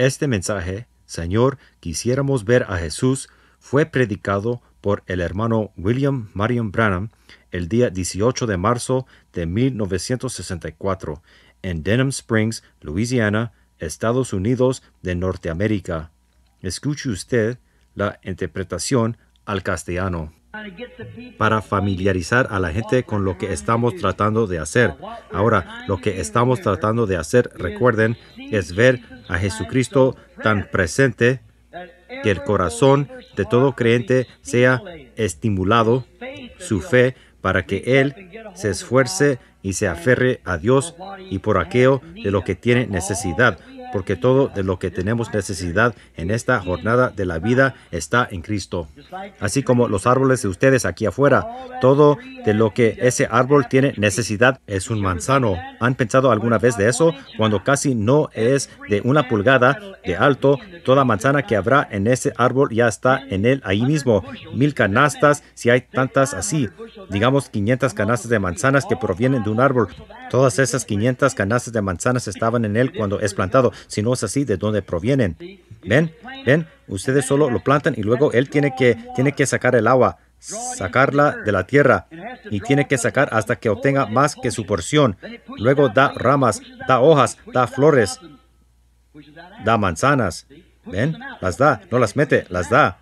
Este mensaje, Señor, quisiéramos ver a Jesús, fue predicado por el hermano William Marion Branham el día 18 de marzo de 1964 en Denham Springs, Louisiana, Estados Unidos de Norteamérica. Escuche usted la interpretación al castellano para familiarizar a la gente con lo que estamos tratando de hacer. Ahora, lo que estamos tratando de hacer, recuerden, es ver a Jesucristo tan presente que el corazón de todo creyente sea estimulado, su fe, para que Él se esfuerce y se aferre a Dios y por aquello de lo que tiene necesidad porque todo de lo que tenemos necesidad en esta jornada de la vida está en Cristo. Así como los árboles de ustedes aquí afuera, todo de lo que ese árbol tiene necesidad es un manzano. ¿Han pensado alguna vez de eso? Cuando casi no es de una pulgada de alto, toda manzana que habrá en ese árbol ya está en él ahí mismo. Mil canastas, si hay tantas así, digamos 500 canastas de manzanas que provienen de un árbol. Todas esas 500 canastas de manzanas estaban en él cuando es plantado si no es así, ¿de dónde provienen? ¿Ven? ¿Ven? Ustedes solo lo plantan y luego él tiene que, tiene que sacar el agua, sacarla de la tierra y tiene que sacar hasta que obtenga más que su porción. Luego da ramas, da hojas, da flores, da manzanas. ¿Ven? Las da, no las mete, las da.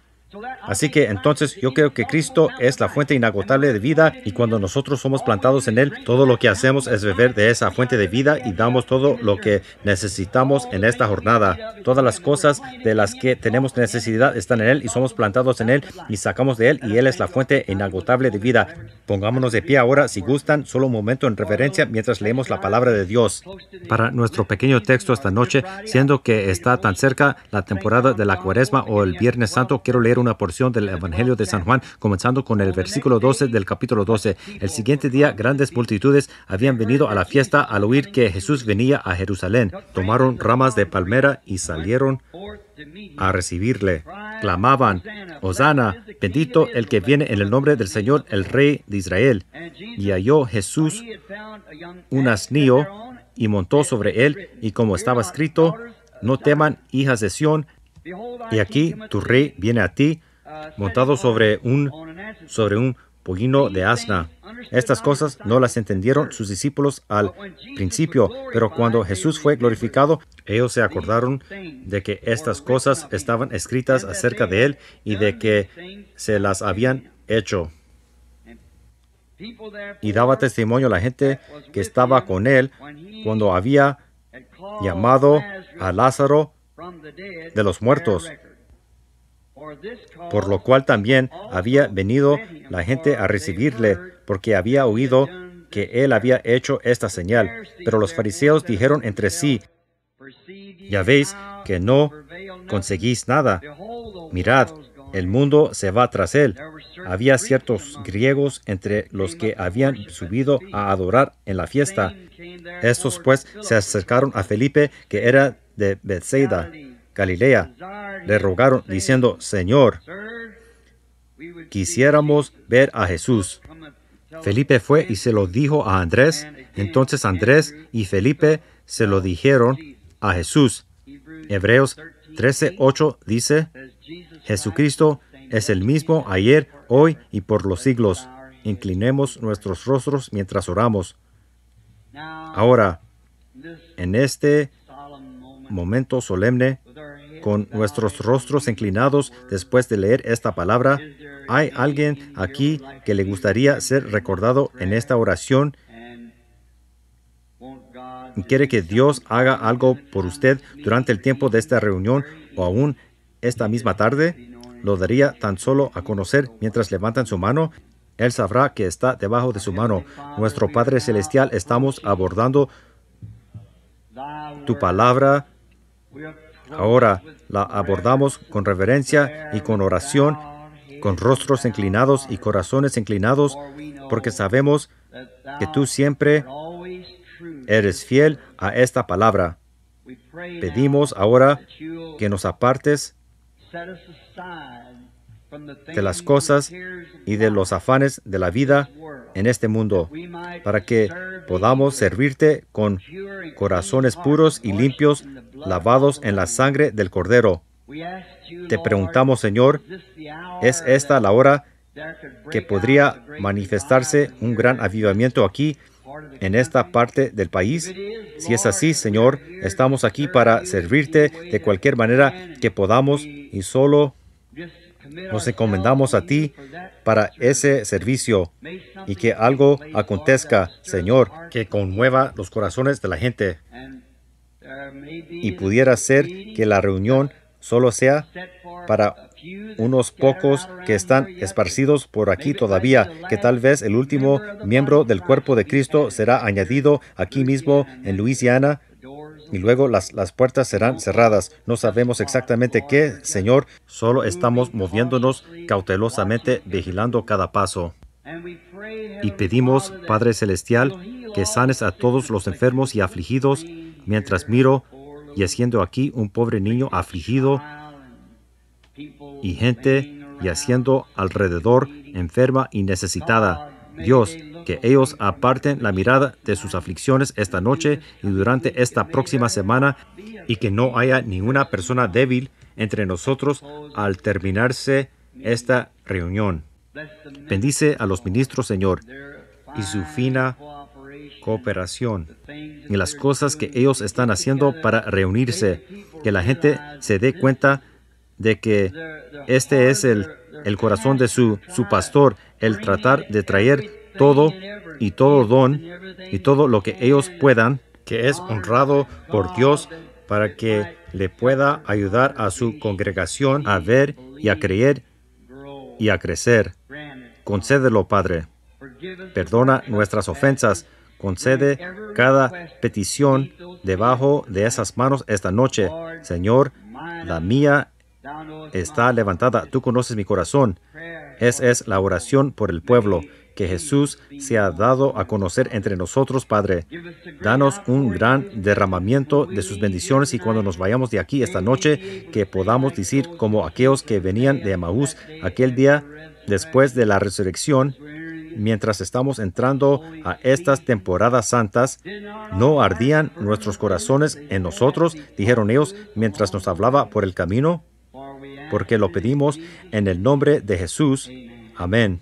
Así que entonces yo creo que Cristo es la fuente inagotable de vida y cuando nosotros somos plantados en Él, todo lo que hacemos es beber de esa fuente de vida y damos todo lo que necesitamos en esta jornada. Todas las cosas de las que tenemos necesidad están en Él y somos plantados en Él y sacamos de Él y Él es la fuente inagotable de vida. Pongámonos de pie ahora si gustan, solo un momento en reverencia mientras leemos la palabra de Dios. Para nuestro pequeño texto esta noche, siendo que está tan cerca la temporada de la cuaresma o el Viernes Santo, quiero leer una porción del Evangelio de San Juan, comenzando con el versículo 12 del capítulo 12. El siguiente día, grandes multitudes habían venido a la fiesta al oír que Jesús venía a Jerusalén. Tomaron ramas de palmera y salieron a recibirle. Clamaban, Hosanna, bendito el que viene en el nombre del Señor, el Rey de Israel. Y halló Jesús un asnío y montó sobre él, y como estaba escrito, no teman, hijas de Sión, y aquí tu rey viene a ti uh, montado sobre un, sobre un pollino de asna. Estas cosas no las entendieron sus discípulos al principio, pero cuando Jesús fue glorificado, ellos se acordaron de que estas cosas estaban escritas acerca de él y de que se las habían hecho. Y daba testimonio a la gente que estaba con él cuando había llamado a Lázaro de los muertos, por lo cual también había venido la gente a recibirle, porque había oído que él había hecho esta señal. Pero los fariseos dijeron entre sí, ya veis que no conseguís nada. Mirad, el mundo se va tras él. Había ciertos griegos entre los que habían subido a adorar en la fiesta. Estos pues se acercaron a Felipe, que era de Bethsaida, Galilea. Le rogaron diciendo, Señor, quisiéramos ver a Jesús. Felipe fue y se lo dijo a Andrés. Entonces Andrés y Felipe se lo dijeron a Jesús. Hebreos 13:8 dice, Jesucristo es el mismo ayer, hoy y por los siglos. Inclinemos nuestros rostros mientras oramos. Ahora, en este momento solemne, con nuestros rostros inclinados después de leer esta palabra, ¿hay alguien aquí que le gustaría ser recordado en esta oración? ¿Quiere que Dios haga algo por usted durante el tiempo de esta reunión o aún esta misma tarde, lo daría tan solo a conocer mientras levantan su mano, Él sabrá que está debajo de su mano. Nuestro Padre Celestial, estamos abordando tu palabra. Ahora la abordamos con reverencia y con oración, con rostros inclinados y corazones inclinados, porque sabemos que tú siempre eres fiel a esta palabra. Pedimos ahora que nos apartes de las cosas y de los afanes de la vida en este mundo, para que podamos servirte con corazones puros y limpios, lavados en la sangre del Cordero. Te preguntamos, Señor, ¿es esta la hora que podría manifestarse un gran avivamiento aquí en esta parte del país. Si es así, Señor, estamos aquí para servirte de cualquier manera que podamos y solo nos encomendamos a ti para ese servicio y que algo acontezca, Señor, que conmueva los corazones de la gente. Y pudiera ser que la reunión solo sea para unos pocos que están esparcidos por aquí todavía, que tal vez el último miembro del cuerpo de Cristo será añadido aquí mismo en Luisiana y luego las, las, puertas serán cerradas. No sabemos exactamente qué, Señor, solo estamos moviéndonos cautelosamente, vigilando cada paso. Y pedimos, Padre Celestial, que sanes a todos los enfermos y afligidos, mientras miro y haciendo aquí un pobre niño afligido y gente y haciendo alrededor enferma y necesitada. Dios, que ellos aparten la mirada de sus aflicciones esta noche y durante esta próxima semana y que no haya ninguna persona débil entre nosotros al terminarse esta reunión. Bendice a los ministros, Señor, y su fina cooperación en las cosas que ellos están haciendo para reunirse, que la gente se dé cuenta de que este es el, el corazón de su, su pastor, el tratar de traer todo y todo don y todo lo que ellos puedan, que es honrado por Dios para que le pueda ayudar a su congregación a ver y a creer y a crecer. Concédelo, Padre. Perdona nuestras ofensas. Concede cada petición debajo de esas manos esta noche. Señor, la mía está levantada. Tú conoces mi corazón. Esa es la oración por el pueblo que Jesús se ha dado a conocer entre nosotros, Padre. Danos un gran derramamiento de sus bendiciones y cuando nos vayamos de aquí esta noche, que podamos decir como aquellos que venían de Amaús aquel día después de la resurrección, mientras estamos entrando a estas temporadas santas, ¿no ardían nuestros corazones en nosotros? Dijeron ellos mientras nos hablaba por el camino porque lo pedimos en el nombre de Jesús. Amén.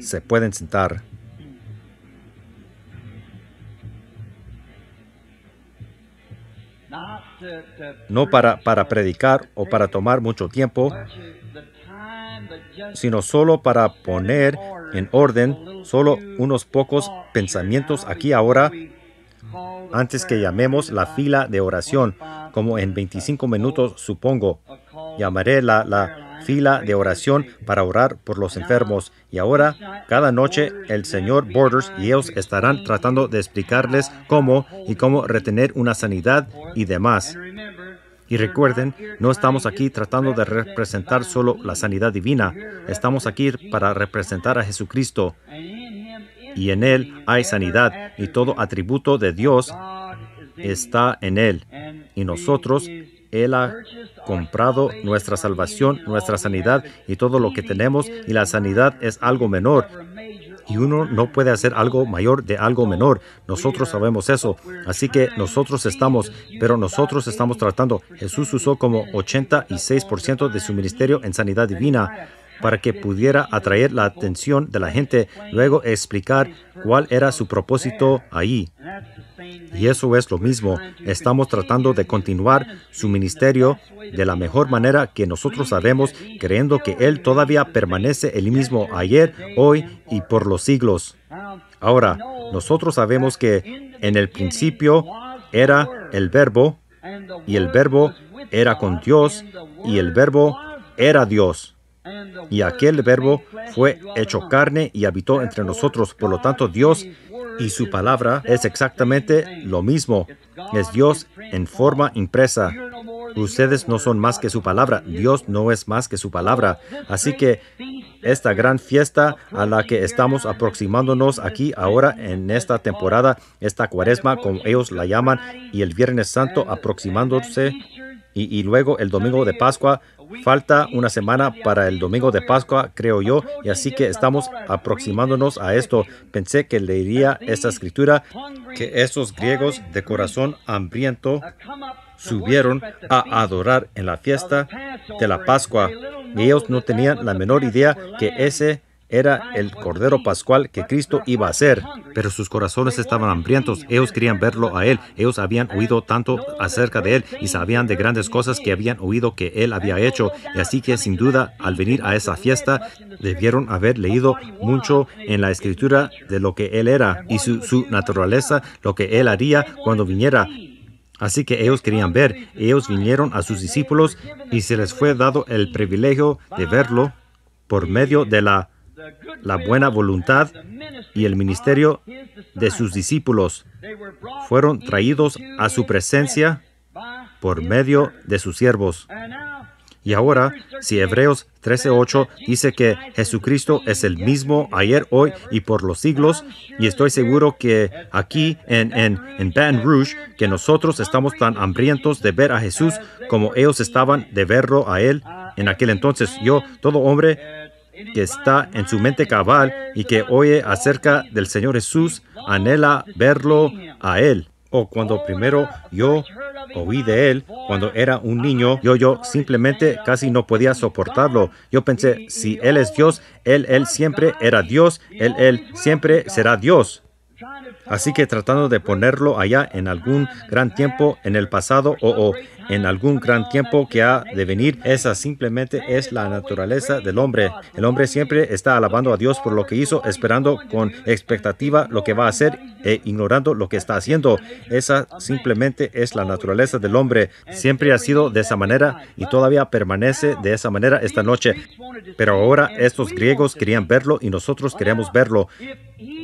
Se pueden sentar. No para, para predicar o para tomar mucho tiempo, sino solo para poner en orden solo unos pocos pensamientos aquí ahora antes que llamemos la fila de oración, como en 25 minutos supongo. Llamaré la, la fila de oración para orar por los enfermos. Y ahora, cada noche, el señor Borders y ellos estarán tratando de explicarles cómo y cómo retener una sanidad y demás. Y recuerden, no estamos aquí tratando de representar solo la sanidad divina, estamos aquí para representar a Jesucristo y en Él hay sanidad y todo atributo de Dios está en Él. Y nosotros, Él ha comprado nuestra salvación, nuestra sanidad y todo lo que tenemos y la sanidad es algo menor. Y uno no puede hacer algo mayor de algo menor. Nosotros sabemos eso. Así que nosotros estamos, pero nosotros estamos tratando. Jesús usó como 86% de su ministerio en sanidad divina para que pudiera atraer la atención de la gente, luego explicar cuál era su propósito ahí. Y eso es lo mismo. Estamos tratando de continuar su ministerio de la mejor manera que nosotros sabemos, creyendo que Él todavía permanece el mismo ayer, hoy y por los siglos. Ahora, nosotros sabemos que en el principio era el verbo, y el verbo era con Dios, y el verbo era Dios. Y aquel verbo fue hecho carne y habitó entre nosotros. Por lo tanto, Dios y su palabra es exactamente lo mismo. Es Dios en forma impresa. Ustedes no son más que su palabra. Dios no es más que su palabra. Así que esta gran fiesta a la que estamos aproximándonos aquí ahora en esta temporada, esta cuaresma, como ellos la llaman, y el Viernes Santo aproximándose y, luego el domingo de Pascua, falta una semana para el domingo de Pascua, creo yo, y así que estamos aproximándonos a esto. Pensé que leería esta escritura, que esos griegos de corazón hambriento subieron a adorar en la fiesta de la Pascua, y ellos no tenían la menor idea que ese era ah, el Cordero Pascual que Cristo iba a ser. Pero sus corazones estaban hambrientos, ellos querían verlo a Él, ellos habían oído tanto acerca de Él y sabían de grandes cosas que habían oído que Él había hecho. Y así que sin duda, al venir a esa fiesta, debieron haber leído mucho en la escritura de lo que Él era y su, su naturaleza, lo que Él haría cuando viniera. Así que ellos querían ver, ellos vinieron a sus discípulos y se les fue dado el privilegio de verlo por medio de la la buena voluntad y el ministerio de sus discípulos fueron traídos a su presencia por medio de sus siervos. Y ahora, si Hebreos 13:8 dice que Jesucristo es el mismo ayer, hoy y por los siglos, y estoy seguro que aquí en, en, en Baton Rouge, que nosotros estamos tan hambrientos de ver a Jesús como ellos estaban de verlo a Él en aquel entonces. Yo, todo hombre que está en su mente cabal y que oye acerca del Señor Jesús anhela verlo a Él. O cuando primero yo oí de él cuando era un niño, yo, yo simplemente casi no podía soportarlo. Yo pensé, si él es Dios, él, él siempre era Dios, él, él siempre será Dios. Así que tratando de ponerlo allá en algún gran tiempo en el pasado o, o en algún gran tiempo que ha de venir. Esa simplemente es la naturaleza del hombre. El hombre siempre está alabando a Dios por lo que hizo, esperando con expectativa lo que va a hacer e ignorando lo que está haciendo. Esa simplemente es la naturaleza del hombre. Siempre ha sido de esa manera y todavía permanece de esa manera esta noche. Pero ahora estos griegos querían verlo y nosotros queremos verlo.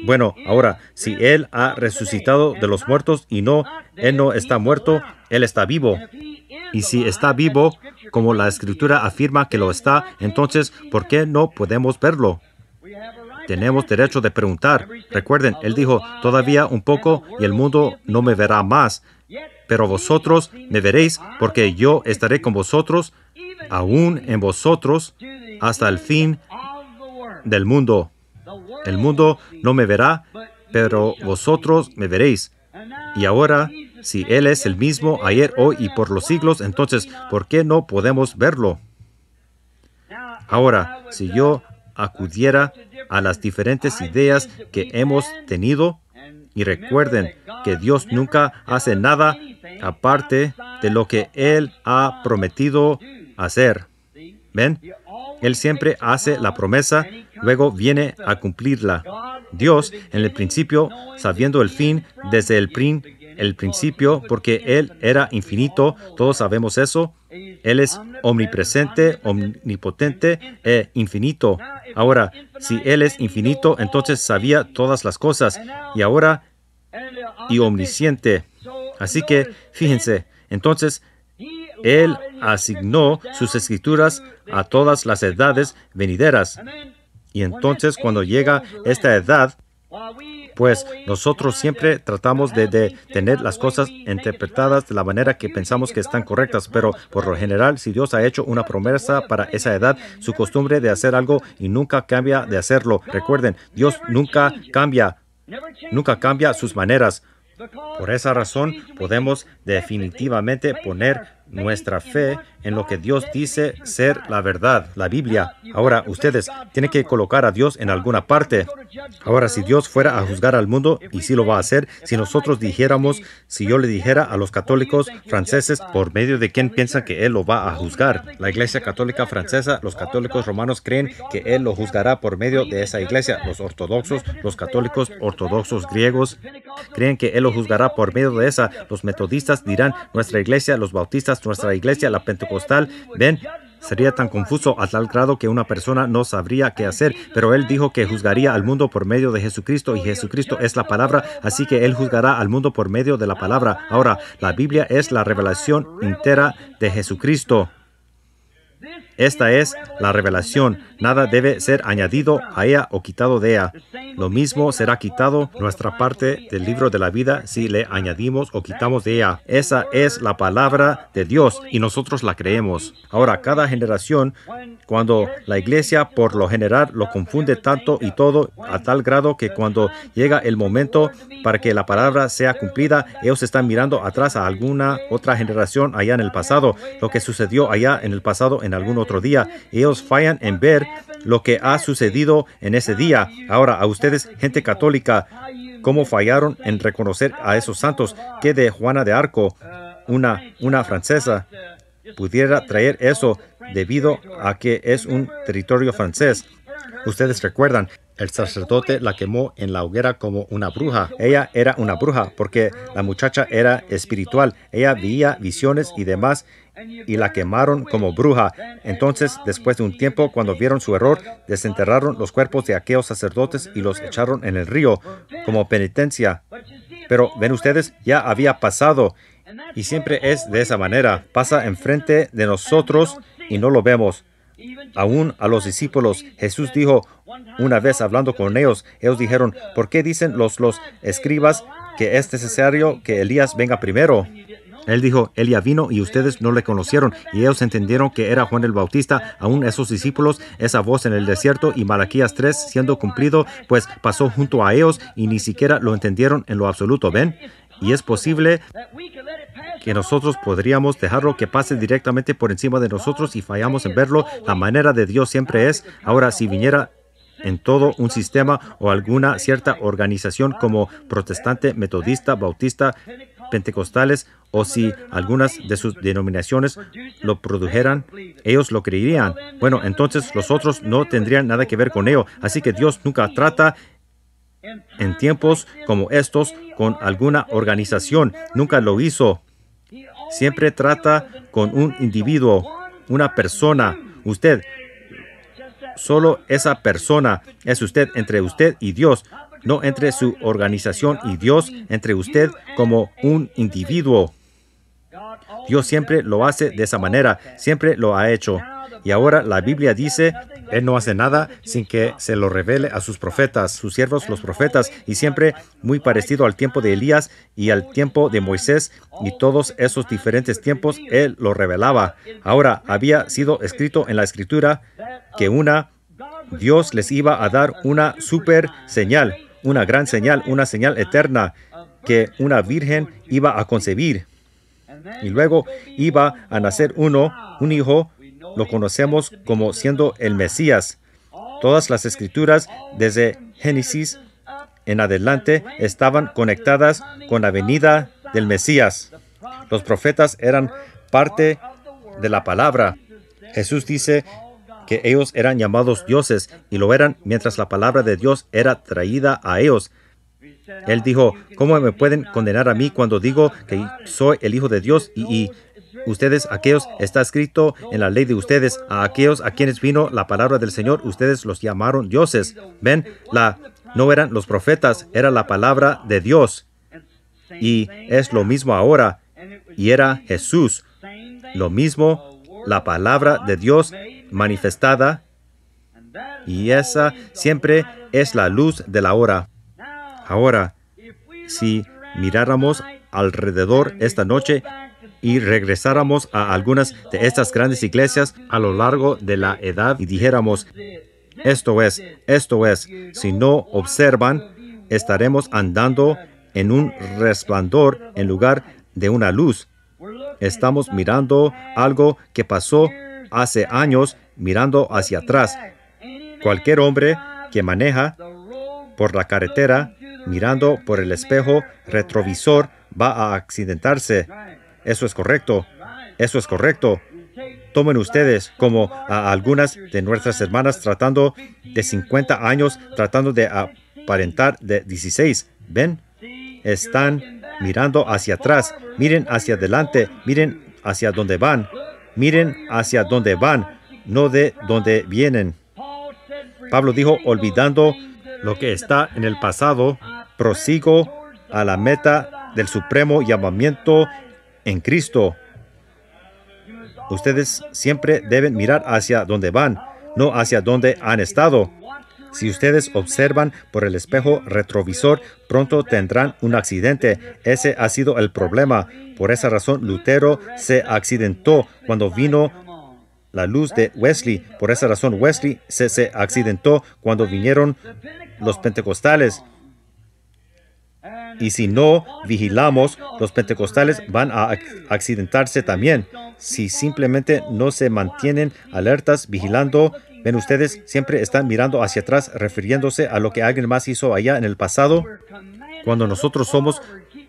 Bueno, ahora, si Él ha resucitado de los muertos y no, Él no está muerto, él está vivo. Y si está vivo, como la escritura afirma que lo está, entonces, ¿por qué no podemos verlo? Tenemos derecho de preguntar. Recuerden, él dijo, todavía un poco y el mundo no me verá más, pero vosotros me veréis porque yo estaré con vosotros, aún en vosotros, hasta el fin del mundo. El mundo no me verá, pero vosotros me veréis. Y ahora si Él es el mismo ayer, hoy y por los siglos, entonces, ¿por qué no podemos verlo? Ahora, si yo acudiera a las diferentes ideas que hemos tenido, y recuerden que Dios nunca hace nada aparte de lo que Él ha prometido hacer. ¿Ven? Él siempre hace la promesa, luego viene a cumplirla. Dios, en el principio, sabiendo el fin desde el principio, el principio, porque Él era infinito, todos sabemos eso. Él es omnipresente, omnipotente e infinito. Ahora, si Él es infinito, entonces sabía todas las cosas y ahora y omnisciente. Así que, fíjense, entonces Él asignó sus escrituras a todas las edades venideras. Y entonces cuando llega esta edad, pues nosotros siempre tratamos de, tener las cosas interpretadas de la manera que pensamos que están correctas, pero por lo general, si Dios ha hecho una promesa para esa edad, su costumbre de hacer algo y nunca cambia de hacerlo. Recuerden, Dios nunca cambia, nunca cambia sus maneras. Por esa razón, podemos definitivamente poner nuestra fe en lo que Dios dice ser la verdad, la Biblia. Ahora ustedes tienen que colocar a Dios en alguna parte. Ahora si Dios fuera a juzgar al mundo, y si sí lo va a hacer, si nosotros dijéramos, si yo le dijera a los católicos franceses por medio de quién piensan que Él lo va a juzgar, la Iglesia Católica Francesa, los católicos romanos creen que Él lo juzgará por medio de esa iglesia, los ortodoxos, los católicos ortodoxos griegos creen que Él lo juzgará por medio de esa, los metodistas dirán nuestra iglesia, los bautistas nuestra iglesia, la Pentecostal Postal, ven Sería tan confuso a tal grado que una persona no sabría qué hacer, pero él dijo que juzgaría al mundo por medio de Jesucristo y Jesucristo es la palabra, así que él juzgará al mundo por medio de la palabra. Ahora, la Biblia es la revelación entera de Jesucristo. Esta es la revelación. Nada debe ser añadido a ella o quitado de ella. Lo mismo será quitado nuestra parte del libro de la vida si le añadimos o quitamos de ella. Esa es la palabra de Dios y nosotros la creemos. Ahora, cada generación, cuando la iglesia por lo general lo confunde tanto y todo a tal grado que cuando llega el momento para que la palabra sea cumplida, ellos están mirando atrás a alguna otra generación allá en el pasado, lo que sucedió allá en el pasado en algún otro día. Ellos fallan en ver lo que ha sucedido en ese día. Ahora, a ustedes, gente católica, cómo fallaron en reconocer a esos santos que de Juana de Arco, una, una francesa, pudiera traer eso debido a que es un territorio francés. Ustedes recuerdan, el sacerdote la quemó en la hoguera como una bruja. Ella era una bruja porque la muchacha era espiritual. Ella veía visiones y demás y la quemaron como bruja. Entonces, después de un tiempo, cuando vieron su error, desenterraron los cuerpos de aquellos sacerdotes y los echaron en el río como penitencia. Pero ven ustedes, ya había pasado y siempre es de esa manera. Pasa enfrente de nosotros y no lo vemos. Aún a los discípulos, Jesús dijo una vez hablando con ellos, ellos dijeron, ¿por qué dicen los, los escribas que es necesario que Elías venga primero? Él dijo, Elia vino y ustedes no le conocieron, y ellos entendieron que era Juan el Bautista, aún esos discípulos, esa voz en el desierto y Malaquías 3 siendo cumplido, pues pasó junto a ellos y ni siquiera lo entendieron en lo absoluto, ¿ven? Y es posible que nosotros podríamos dejarlo que pase directamente por encima de nosotros y fallamos en verlo. La manera de Dios siempre es, ahora si viniera en todo un sistema o alguna cierta organización como protestante, metodista, bautista, pentecostales o si algunas de sus denominaciones lo produjeran, ellos lo creerían. Bueno, entonces los otros no tendrían nada que ver con ello. Así que Dios nunca trata en tiempos como estos con alguna organización. Nunca lo hizo. Siempre trata con un individuo, una persona. Usted, solo esa persona es usted entre usted y Dios no entre su organización y Dios, entre usted como un individuo. Dios siempre lo hace de esa manera, siempre lo ha hecho. Y ahora la Biblia dice, Él no hace nada sin que se lo revele a sus profetas, sus siervos los profetas, y siempre muy parecido al tiempo de Elías y al tiempo de Moisés, y todos esos diferentes tiempos Él lo revelaba. Ahora había sido escrito en la escritura que una, Dios les iba a dar una super señal una gran señal, una señal eterna que una virgen iba a concebir. Y luego iba a nacer uno, un hijo, lo conocemos como siendo el Mesías. Todas las escrituras desde Génesis en adelante estaban conectadas con la venida del Mesías. Los profetas eran parte de la palabra. Jesús dice que ellos eran llamados dioses y lo eran mientras la palabra de Dios era traída a ellos. Él dijo, ¿cómo me pueden condenar a mí cuando digo que soy el Hijo de Dios y, ustedes, aquellos, está escrito en la ley de ustedes, a aquellos a quienes vino la palabra del Señor, ustedes los llamaron dioses. Ven, la, no eran los profetas, era la palabra de Dios. Y es lo mismo ahora, y era Jesús. Lo mismo la palabra de Dios manifestada y esa siempre es la luz de la hora. Ahora, si miráramos alrededor esta noche y regresáramos a algunas de estas grandes iglesias a lo largo de la edad y dijéramos, esto es, esto es, si no observan, estaremos andando en un resplandor en lugar de una luz. Estamos mirando algo que pasó hace años mirando hacia atrás. Cualquier hombre que maneja por la carretera mirando por el espejo retrovisor va a accidentarse. Eso es correcto. Eso es correcto. Tomen ustedes como a algunas de nuestras hermanas tratando de 50 años, tratando de aparentar de 16. ¿Ven? Están mirando hacia atrás, miren hacia adelante, miren hacia donde van, miren hacia dónde van, no de donde vienen. Pablo dijo, olvidando lo que está en el pasado, prosigo a la meta del supremo llamamiento en Cristo. Ustedes siempre deben mirar hacia donde van, no hacia donde han estado. Si ustedes observan por el espejo retrovisor, pronto tendrán un accidente. Ese ha sido el problema. Por esa razón, Lutero se accidentó cuando vino la luz de Wesley. Por esa razón, Wesley se, accidentó cuando vinieron los pentecostales. Y si no vigilamos, los pentecostales van a accidentarse también. Si simplemente no se mantienen alertas vigilando Ven, ustedes siempre están mirando hacia atrás, refiriéndose a lo que alguien más hizo allá en el pasado. Cuando nosotros somos,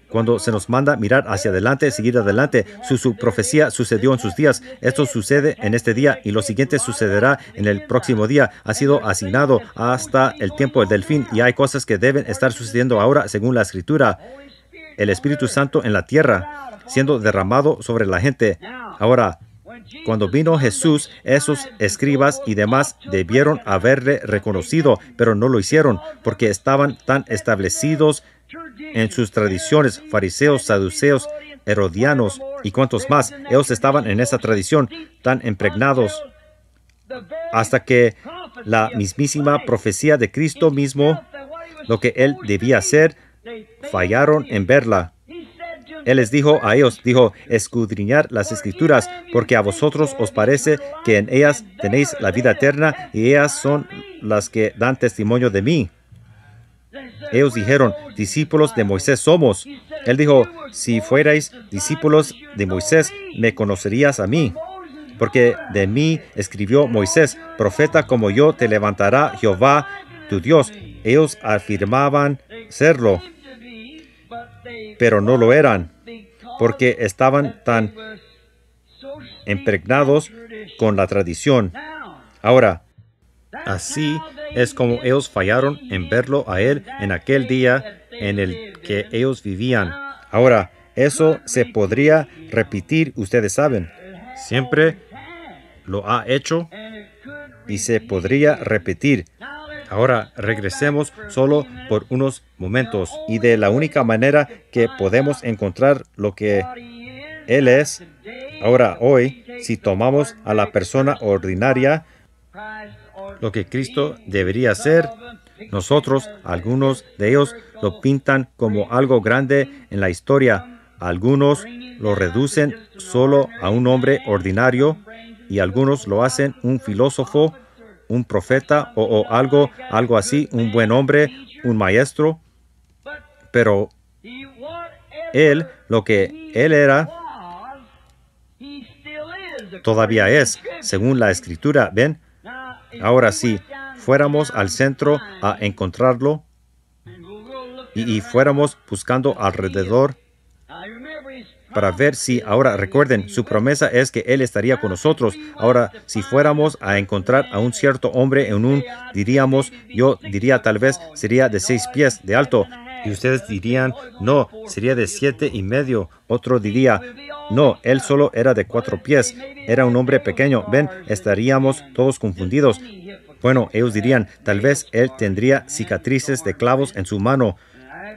cuando se nos manda mirar hacia adelante, seguir adelante, su, profecía sucedió en sus días. Esto sucede en este día y lo siguiente sucederá en el próximo día. Ha sido asignado hasta el tiempo del fin y hay cosas que deben estar sucediendo ahora según la escritura. El Espíritu Santo en la tierra siendo derramado sobre la gente. Ahora, cuando vino Jesús, esos escribas y demás debieron haberle reconocido, pero no lo hicieron porque estaban tan establecidos en sus tradiciones, fariseos, saduceos, herodianos y cuantos más. Ellos estaban en esa tradición tan impregnados hasta que la mismísima profecía de Cristo mismo, lo que él debía hacer, fallaron en verla. Él les dijo a ellos, dijo, escudriñar las escrituras, porque a vosotros os parece que en ellas tenéis la vida eterna y ellas son las que dan testimonio de mí. Ellos dijeron, discípulos de Moisés somos. Él dijo, si fuerais discípulos de Moisés, me conocerías a mí. Porque de mí escribió Moisés, profeta como yo te levantará Jehová, tu Dios. Ellos afirmaban serlo pero no lo eran, porque estaban tan impregnados con la tradición. Ahora, así es como ellos fallaron en verlo a Él en aquel día en el que ellos vivían. Ahora, eso se podría repetir, ustedes saben. Siempre lo ha hecho y se podría repetir. Ahora regresemos solo por unos momentos y de la única manera que podemos encontrar lo que Él es, ahora hoy, si tomamos a la persona ordinaria, lo que Cristo debería ser, nosotros, algunos de ellos, lo pintan como algo grande en la historia, algunos lo reducen solo a un hombre ordinario y algunos lo hacen un filósofo un profeta o, algo, algo así, un buen hombre, un maestro. Pero él, lo que él era, todavía es, según la escritura, ¿ven? Ahora sí, fuéramos al centro a encontrarlo y fuéramos buscando alrededor para ver si ahora recuerden, su promesa es que Él estaría con nosotros. Ahora, si fuéramos a encontrar a un cierto hombre en un, diríamos, yo diría tal vez sería de seis pies de alto. Y ustedes dirían, no, sería de siete y medio. Otro diría, no, él solo era de cuatro pies. Era un hombre pequeño. Ven, estaríamos todos confundidos. Bueno, ellos dirían, tal vez él tendría cicatrices de clavos en su mano.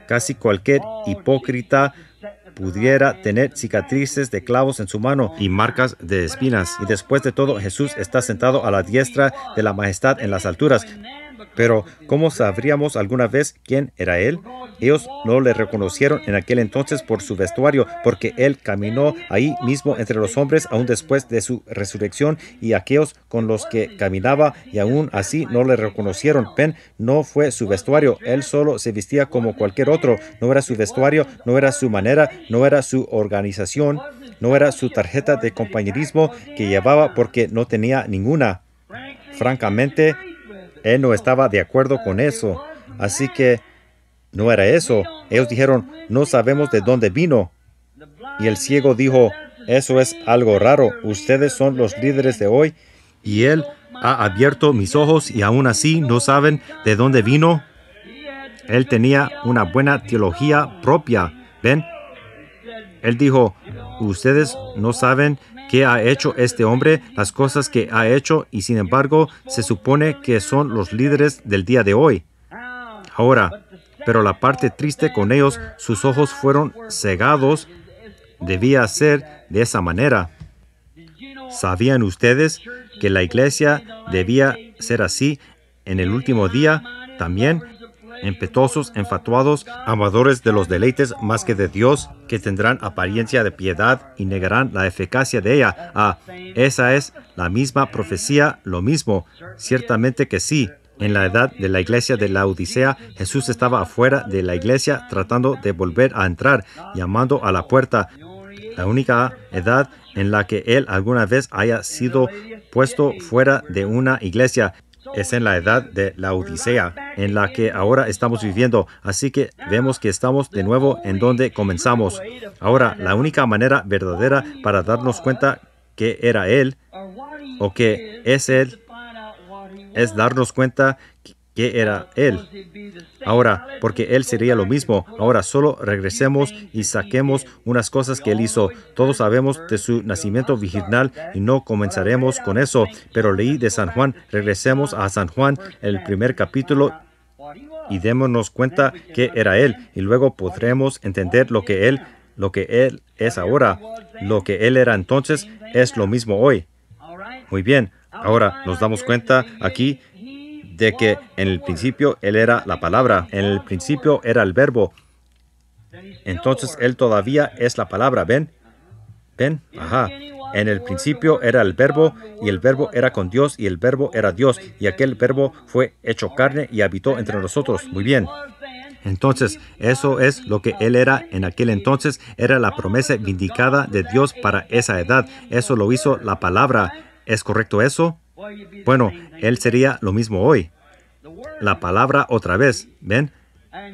Casi cualquier hipócrita pudiera tener cicatrices de clavos en su mano y marcas de espinas. Y después de todo, Jesús está sentado a la diestra de la majestad en las alturas. Pero, ¿cómo sabríamos alguna vez quién era él? Ellos no le reconocieron en aquel entonces por su vestuario, porque él caminó ahí mismo entre los hombres aún después de su resurrección y aquellos con los que caminaba y aún así no le reconocieron. Pen no fue su vestuario, él solo se vestía como cualquier otro. No era su vestuario, no era su manera, no era su organización, no era su tarjeta de compañerismo que llevaba porque no tenía ninguna. Francamente, él no estaba de acuerdo con eso. Así que no era eso. Ellos dijeron, no sabemos de dónde vino. Y el ciego dijo, eso es algo raro. Ustedes son los líderes de hoy. Y él ha abierto mis ojos y aún así no saben de dónde vino. Él tenía una buena teología propia. ¿Ven? Él dijo, ustedes no saben ¿Qué ha hecho este hombre? Las cosas que ha hecho y sin embargo se supone que son los líderes del día de hoy. Ahora, pero la parte triste con ellos, sus ojos fueron cegados. Debía ser de esa manera. ¿Sabían ustedes que la iglesia debía ser así en el último día también? Empetosos, enfatuados, amadores de los deleites más que de Dios, que tendrán apariencia de piedad y negarán la eficacia de ella. Ah, esa es la misma profecía, lo mismo. Ciertamente que sí. En la edad de la iglesia de la Odisea, Jesús estaba afuera de la iglesia tratando de volver a entrar, llamando a la puerta. La única edad en la que él alguna vez haya sido puesto fuera de una iglesia es en la edad de la Odisea en la que ahora estamos viviendo, así que vemos que estamos de nuevo en donde comenzamos. Ahora, la única manera verdadera para darnos cuenta que era Él o que es Él es darnos cuenta que era Él. Ahora, porque Él sería lo mismo, ahora solo regresemos y saquemos unas cosas que Él hizo. Todos sabemos de su nacimiento virginal y no comenzaremos con eso, pero leí de San Juan, regresemos a San Juan, el primer capítulo y démonos cuenta que era Él y luego podremos entender lo que Él, lo que Él es ahora, lo que Él era entonces es lo mismo hoy. Muy bien, ahora nos damos cuenta aquí de que en el principio Él era la palabra, en el principio era el verbo. Entonces Él todavía es la palabra, ¿ven? ¿Ven? Ajá. En el principio era el verbo, y el verbo era con Dios, y el verbo era Dios, y aquel verbo fue hecho carne y habitó entre nosotros. Muy bien. Entonces, eso es lo que él era en aquel entonces, era la promesa vindicada de Dios para esa edad. Eso lo hizo la palabra. ¿Es correcto eso? Bueno, Él sería lo mismo hoy. La palabra otra vez, ¿ven?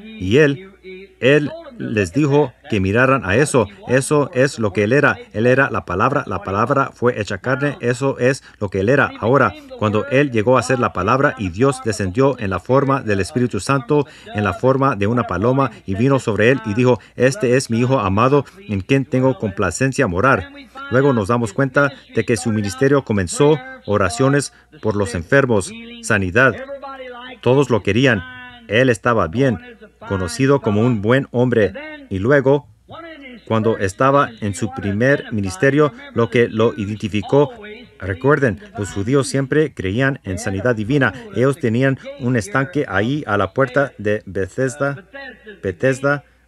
Y Él, Él les dijo que miraran a eso. Eso es lo que Él era. Él era la palabra. La palabra fue hecha carne. Eso es lo que Él era. Ahora, cuando Él llegó a ser la palabra y Dios descendió en la forma del Espíritu Santo, en la forma de una paloma, y vino sobre Él y dijo, este es mi Hijo amado en quien tengo complacencia morar. Luego nos damos cuenta de que su ministerio comenzó oraciones por los enfermos, sanidad. Todos lo querían. Él estaba bien, conocido como un buen hombre. Y luego, cuando estaba en su primer ministerio, lo que lo identificó Recuerden, los judíos siempre creían en sanidad divina. Ellos tenían un estanque ahí a la puerta de Bethesda,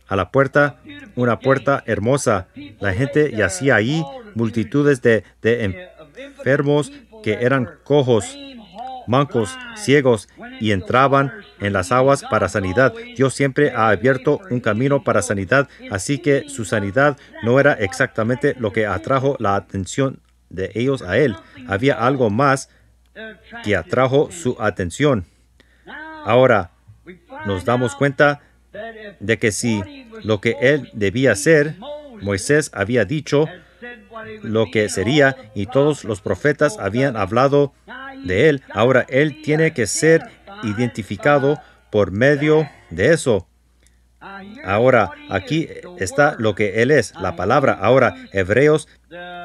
a la puerta, una puerta hermosa. La gente yacía allí, multitudes de, de enfermos que eran cojos, mancos, ciegos, y entraban en las aguas para sanidad. Dios siempre ha abierto un camino para sanidad, así que su sanidad no era exactamente lo que atrajo la atención de ellos a Él. Había algo más que atrajo su atención. Ahora, nos damos cuenta de que si lo que él debía ser, Moisés había dicho lo que sería y todos los profetas habían hablado de él, ahora él tiene que ser identificado por medio de eso. Ahora, aquí está lo que Él es, la palabra. Ahora, Hebreos,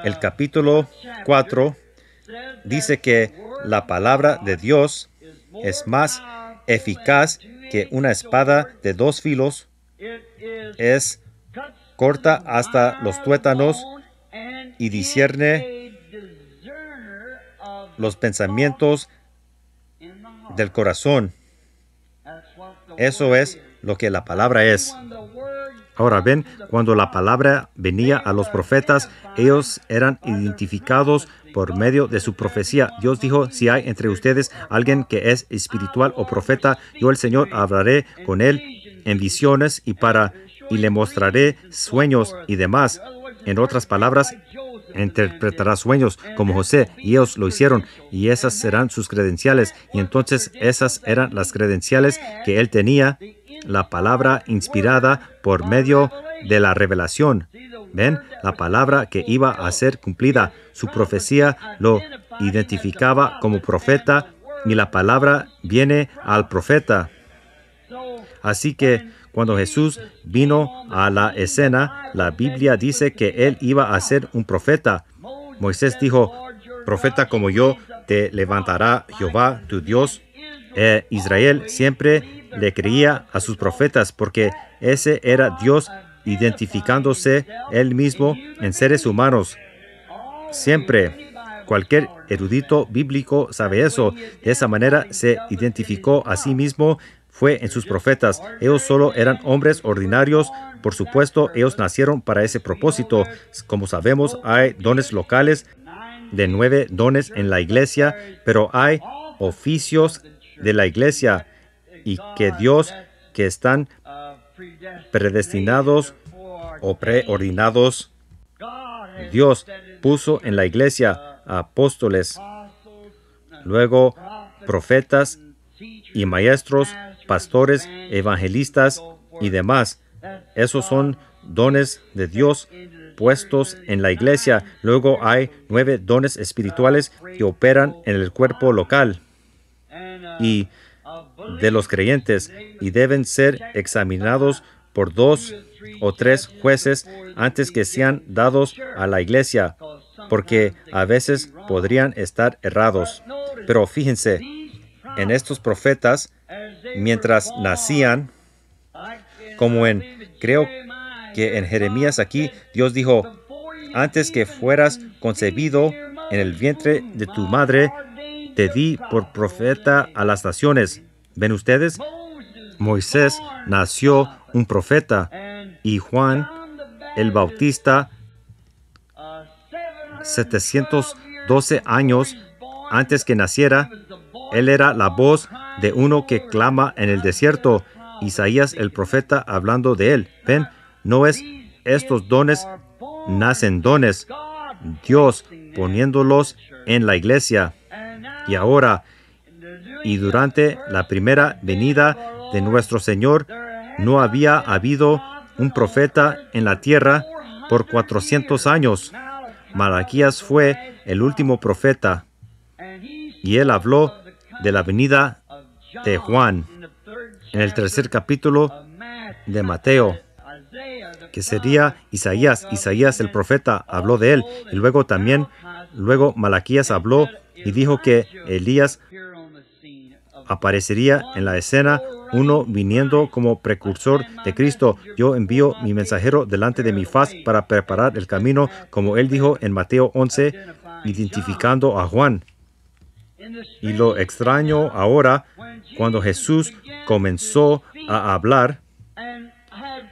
el capítulo 4, dice que la palabra de Dios es más eficaz que una espada de dos filos es corta hasta los tuétanos y discierne los pensamientos del corazón. Eso es lo que la palabra es. Ahora ven, cuando la palabra venía a los profetas, ellos eran identificados por medio de su profecía. Dios dijo, si hay entre ustedes alguien que es espiritual o profeta, yo el Señor hablaré con él en visiones y para y le mostraré sueños y demás. En otras palabras, interpretará sueños como José y ellos lo hicieron y esas serán sus credenciales y entonces esas eran las credenciales que él tenía la palabra inspirada por medio de la revelación. Ven, la palabra que iba a ser cumplida. Su profecía lo identificaba como profeta y la palabra viene al profeta. Así que cuando Jesús vino a la escena, la Biblia dice que él iba a ser un profeta. Moisés dijo, profeta como yo, te levantará Jehová tu Dios. Eh, Israel siempre le creía a sus profetas porque ese era Dios identificándose él mismo en seres humanos. Siempre, cualquier erudito bíblico sabe eso. De esa manera se identificó a sí mismo, fue en sus profetas. Ellos solo eran hombres ordinarios. Por supuesto, ellos nacieron para ese propósito. Como sabemos, hay dones locales de nueve dones en la iglesia, pero hay oficios de la iglesia y que Dios, que están predestinados o preordinados, Dios puso en la iglesia apóstoles, luego profetas y maestros, pastores, evangelistas y demás. Esos son dones de Dios puestos en la iglesia. Luego hay nueve dones espirituales que operan en el cuerpo local. Y de los creyentes y deben ser examinados por dos o tres jueces antes que sean dados a la iglesia, porque a veces podrían estar errados. Pero fíjense, en estos profetas, mientras nacían, como en, creo que en Jeremías aquí, Dios dijo, antes que fueras concebido en el vientre de tu madre, te di por profeta a las naciones. ¿Ven ustedes? Moisés nació un profeta y Juan el Bautista 712 años antes que naciera, él era la voz de uno que clama en el desierto, Isaías el profeta hablando de él. Ven, no es estos dones nacen dones, Dios poniéndolos en la iglesia. Y ahora y durante la primera venida de nuestro Señor no había habido un profeta en la tierra por 400 años. Malaquías fue el último profeta y él habló de la venida de Juan en el tercer capítulo de Mateo, que sería Isaías. Isaías el profeta habló de él y luego también, luego Malaquías habló y dijo que Elías aparecería en la escena uno viniendo como precursor de Cristo. Yo envío mi mensajero delante de mi faz para preparar el camino, como él dijo en Mateo 11, identificando a Juan. Y lo extraño ahora, cuando Jesús comenzó a hablar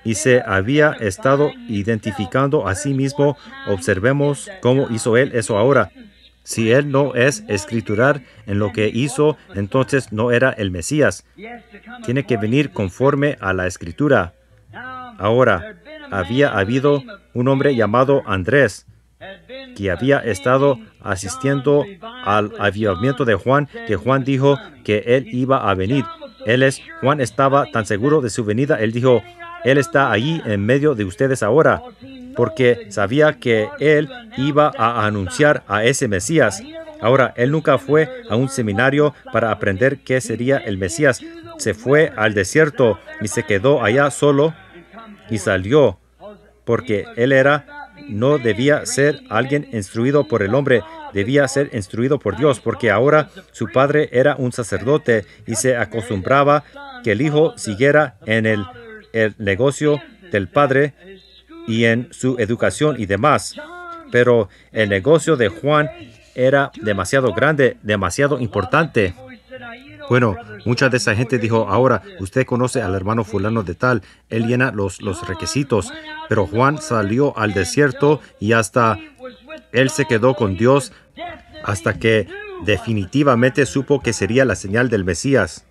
y se había estado identificando a sí mismo, observemos cómo hizo él eso ahora. Si él no es escriturar en lo que hizo, entonces no era el Mesías. Tiene que venir conforme a la escritura. Ahora, había habido un hombre llamado Andrés, que había estado asistiendo al avivamiento de Juan, que Juan dijo que él iba a venir. Él es, Juan estaba tan seguro de su venida, él dijo, él está allí en medio de ustedes ahora porque sabía que él iba a anunciar a ese Mesías. Ahora, él nunca fue a un seminario para aprender qué sería el Mesías. Se fue al desierto y se quedó allá solo y salió, porque él era, no debía ser alguien instruido por el hombre, debía ser instruido por Dios, porque ahora su padre era un sacerdote y se acostumbraba que el hijo siguiera en el, el negocio del padre y en su educación y demás. Pero el negocio de Juan era demasiado grande, demasiado importante. Bueno, mucha de esa gente dijo, ahora usted conoce al hermano fulano de tal, él llena los, los requisitos, pero Juan salió al desierto y hasta él se quedó con Dios hasta que definitivamente supo que sería la señal del Mesías.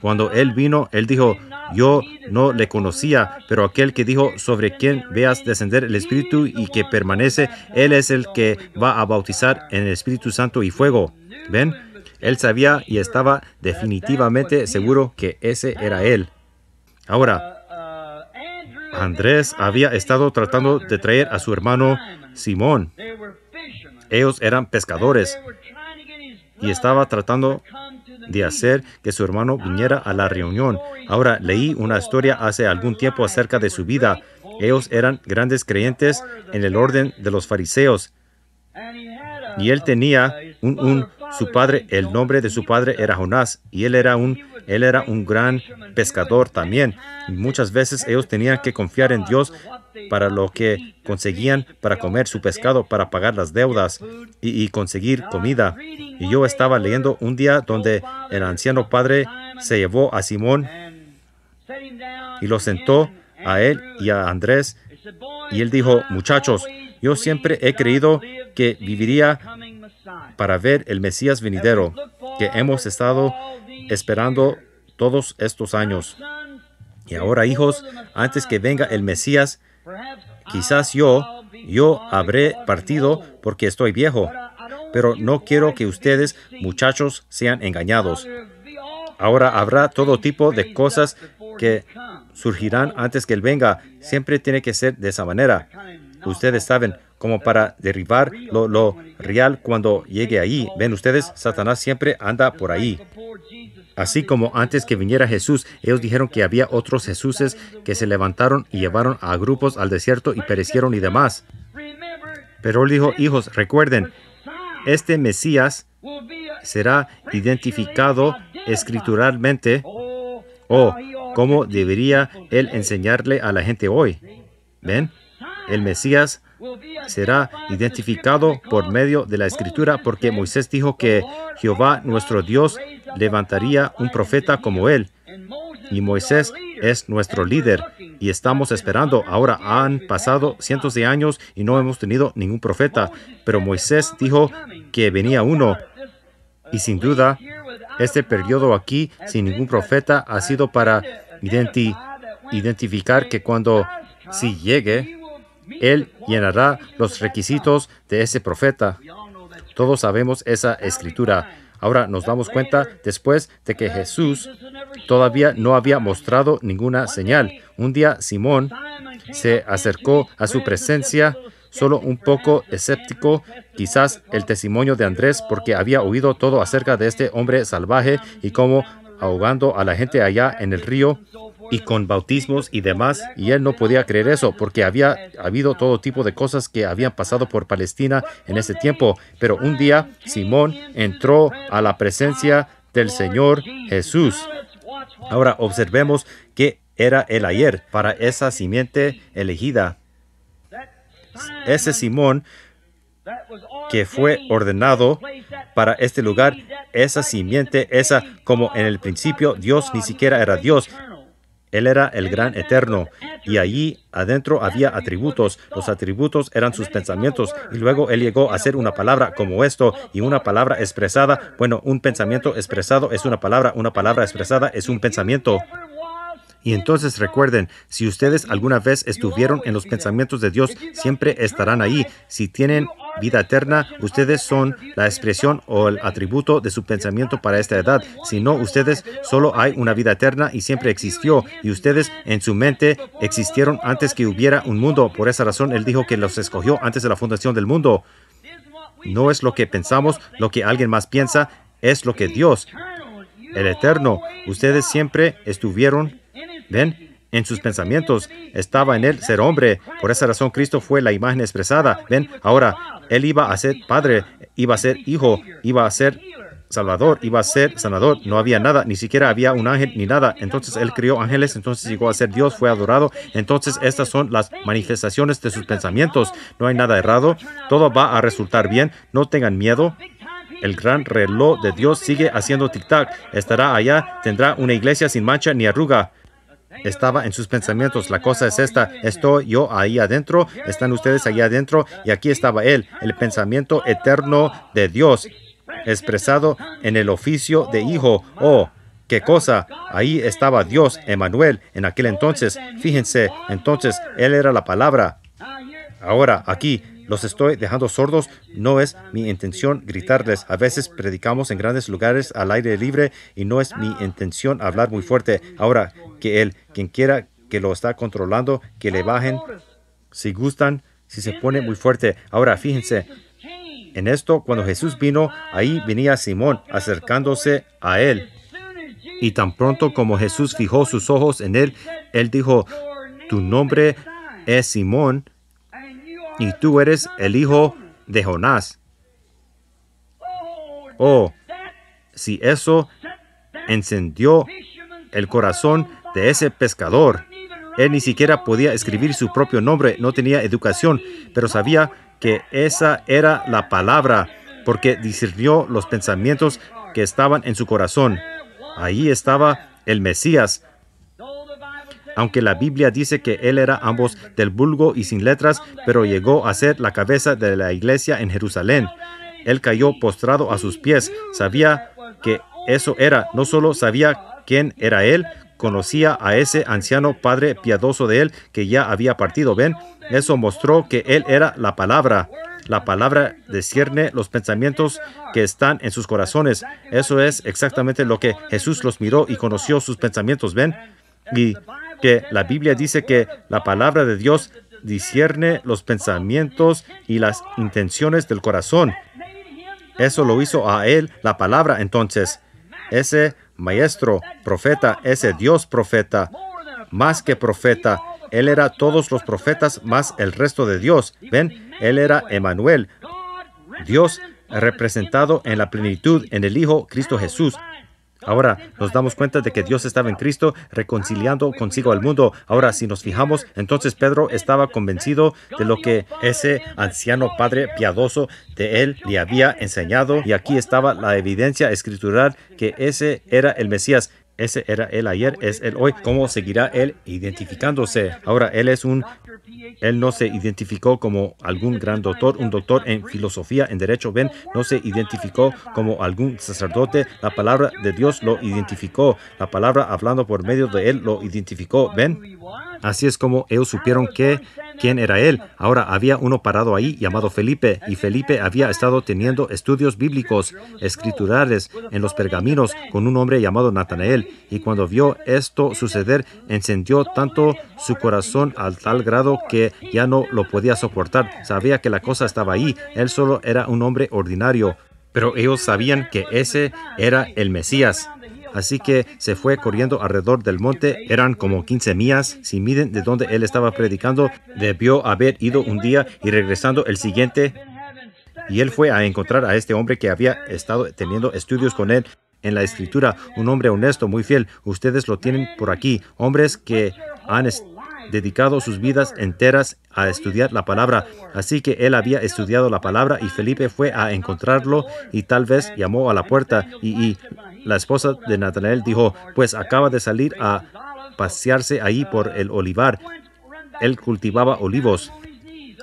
Cuando él vino, él dijo, yo no le conocía, pero aquel que dijo, sobre quien veas descender el Espíritu y que permanece, él es el que va a bautizar en el Espíritu Santo y fuego. ¿Ven? Él sabía y estaba definitivamente seguro que ese era él. Ahora, Andrés había estado tratando de traer a su hermano Simón. Ellos eran pescadores y estaba tratando de hacer que su hermano viniera a la reunión. Ahora leí una historia hace algún tiempo acerca de su vida. Ellos eran grandes creyentes en el orden de los fariseos. Y él tenía un, su padre, el nombre de su padre era Jonás, y él era un, él era un gran pescador también. Muchas veces ellos tenían que confiar en Dios para lo que conseguían para comer su pescado, para pagar las deudas y, conseguir comida. Y yo estaba leyendo un día donde el anciano padre se llevó a Simón y lo sentó a él y a Andrés. Y él dijo, muchachos, yo siempre he creído que viviría para ver el Mesías venidero que hemos estado esperando todos estos años. Y ahora, hijos, antes que venga el Mesías, Quizás yo, yo habré partido porque estoy viejo, pero no quiero que ustedes, muchachos, sean engañados. Ahora habrá todo tipo de cosas que surgirán antes que Él venga. Siempre tiene que ser de esa manera. Ustedes saben, como para derribar lo, lo real cuando llegue ahí. Ven ustedes, Satanás siempre anda por ahí. Así como antes que viniera Jesús, ellos dijeron que había otros Jesuses que se levantaron y llevaron a grupos al desierto y perecieron y demás. Pero él dijo, hijos, recuerden, este Mesías será identificado escrituralmente o cómo debería él enseñarle a la gente hoy. ¿Ven? El Mesías será identificado por medio de la escritura porque Moisés dijo que Jehová nuestro Dios levantaría un profeta como él. Y Moisés es nuestro líder y estamos esperando. Ahora han pasado cientos de años y no hemos tenido ningún profeta, pero Moisés dijo que venía uno. Y sin duda, este periodo aquí sin ningún profeta ha sido para identificar que cuando si llegue él llenará los requisitos de ese profeta. Todos sabemos esa escritura. Ahora nos damos cuenta después de que Jesús todavía no había mostrado ninguna señal. Un día Simón se acercó a su presencia solo un poco escéptico, quizás el testimonio de Andrés, porque había oído todo acerca de este hombre salvaje y cómo ahogando a la gente allá en el río, y con bautismos y demás, y él no podía creer eso porque había habido todo tipo de cosas que habían pasado por Palestina en ese tiempo. Pero un día Simón entró a la presencia del Señor Jesús. Ahora observemos que era el ayer para esa simiente elegida. Ese Simón que fue ordenado para este lugar, esa simiente, esa como en el principio Dios ni siquiera era Dios, él era el gran eterno y allí adentro había atributos. Los atributos eran sus pensamientos y luego él llegó a ser una palabra como esto y una palabra expresada. Bueno, un pensamiento expresado es una palabra, una palabra expresada es un pensamiento. Y entonces recuerden, si ustedes alguna vez estuvieron en los pensamientos de Dios, siempre estarán ahí. Si tienen vida eterna, ustedes son la expresión o el atributo de su pensamiento para esta edad. Si no, ustedes solo hay una vida eterna y siempre existió, y ustedes en su mente existieron antes que hubiera un mundo. Por esa razón, Él dijo que los escogió antes de la fundación del mundo. No es lo que pensamos, lo que alguien más piensa, es lo que Dios, el eterno, ustedes siempre estuvieron, ven, en sus pensamientos. Estaba en él ser hombre. Por esa razón Cristo fue la imagen expresada. Ven, ahora, él iba a ser padre, iba a ser hijo, iba a ser Salvador, iba a ser sanador. No había nada, ni siquiera había un ángel ni nada. Entonces él crió ángeles, entonces llegó a ser Dios, fue adorado. Entonces estas son las manifestaciones de sus pensamientos. No hay nada errado, todo va a resultar bien. No tengan miedo. El gran reloj de Dios sigue haciendo tic-tac. Estará allá, tendrá una iglesia sin mancha ni arruga estaba en sus pensamientos. La cosa es esta, estoy yo ahí adentro, están ustedes ahí adentro y aquí estaba él, el pensamiento eterno de Dios, expresado en el oficio de hijo. Oh, qué cosa, ahí estaba Dios, Emanuel, en aquel entonces. Fíjense, entonces él era la palabra. Ahora, aquí, los estoy dejando sordos, no es mi intención gritarles. A veces predicamos en grandes lugares al aire libre y no es mi intención hablar muy fuerte. Ahora, que él, quien quiera que lo está controlando, que le bajen, si gustan, si se pone muy fuerte. Ahora, fíjense, en esto, cuando Jesús vino, ahí venía Simón acercándose a él. Y tan pronto como Jesús fijó sus ojos en él, él dijo, tu nombre es Simón, y tú eres el hijo de Jonás. Oh, si eso encendió el corazón de ese pescador. Él ni siquiera podía escribir su propio nombre, no tenía educación, pero sabía que esa era la palabra, porque discernió los pensamientos que estaban en su corazón. Ahí estaba el Mesías, aunque la Biblia dice que él era ambos del vulgo y sin letras, pero llegó a ser la cabeza de la iglesia en Jerusalén. Él cayó postrado a sus pies, sabía que eso era, no solo sabía quién era él, conocía a ese anciano padre piadoso de él que ya había partido, ven, eso mostró que él era la palabra. La palabra descierne los pensamientos que están en sus corazones. Eso es exactamente lo que Jesús los miró y conoció sus pensamientos, ven. Y que la Biblia dice que la palabra de Dios discierne los pensamientos y las intenciones del corazón. Eso lo hizo a él la palabra entonces. Ese maestro, profeta, ese Dios profeta, más que profeta, él era todos los profetas más el resto de Dios. Ven, él era Emanuel, Dios representado en la plenitud en el Hijo Cristo Jesús. Ahora nos damos cuenta de que Dios estaba en Cristo reconciliando consigo al mundo. Ahora si nos fijamos, entonces Pedro estaba convencido de lo que ese anciano padre piadoso de él le había enseñado y aquí estaba la evidencia escritural que ese era el Mesías. Ese era él ayer, es el hoy. ¿Cómo seguirá él identificándose? Ahora, él es un... Él no se identificó como algún gran doctor, un doctor en filosofía, en derecho. Ven, no se identificó como algún sacerdote. La palabra de Dios lo identificó. La palabra hablando por medio de él lo identificó. Ven. Así es como ellos supieron que quién era él. Ahora había uno parado ahí llamado Felipe, y Felipe había estado teniendo estudios bíblicos, escriturales, en los pergaminos con un hombre llamado Natanael, y cuando vio esto suceder, encendió tanto su corazón al tal grado que ya no lo podía soportar. Sabía que la cosa estaba ahí, él solo era un hombre ordinario, pero ellos sabían que ese era el Mesías así que se fue corriendo alrededor del monte. Eran como 15 millas. Si miden de donde él estaba predicando, debió haber ido un día y regresando el siguiente. Y él fue a encontrar a este hombre que había estado teniendo estudios con él en la escritura, un hombre honesto, muy fiel. Ustedes lo tienen por aquí, hombres que han dedicado sus vidas enteras a estudiar la palabra. Así que él había estudiado la palabra y Felipe fue a encontrarlo y tal vez llamó a la puerta y la esposa de Natanael dijo, pues acaba de salir a pasearse ahí por el olivar. Él cultivaba olivos.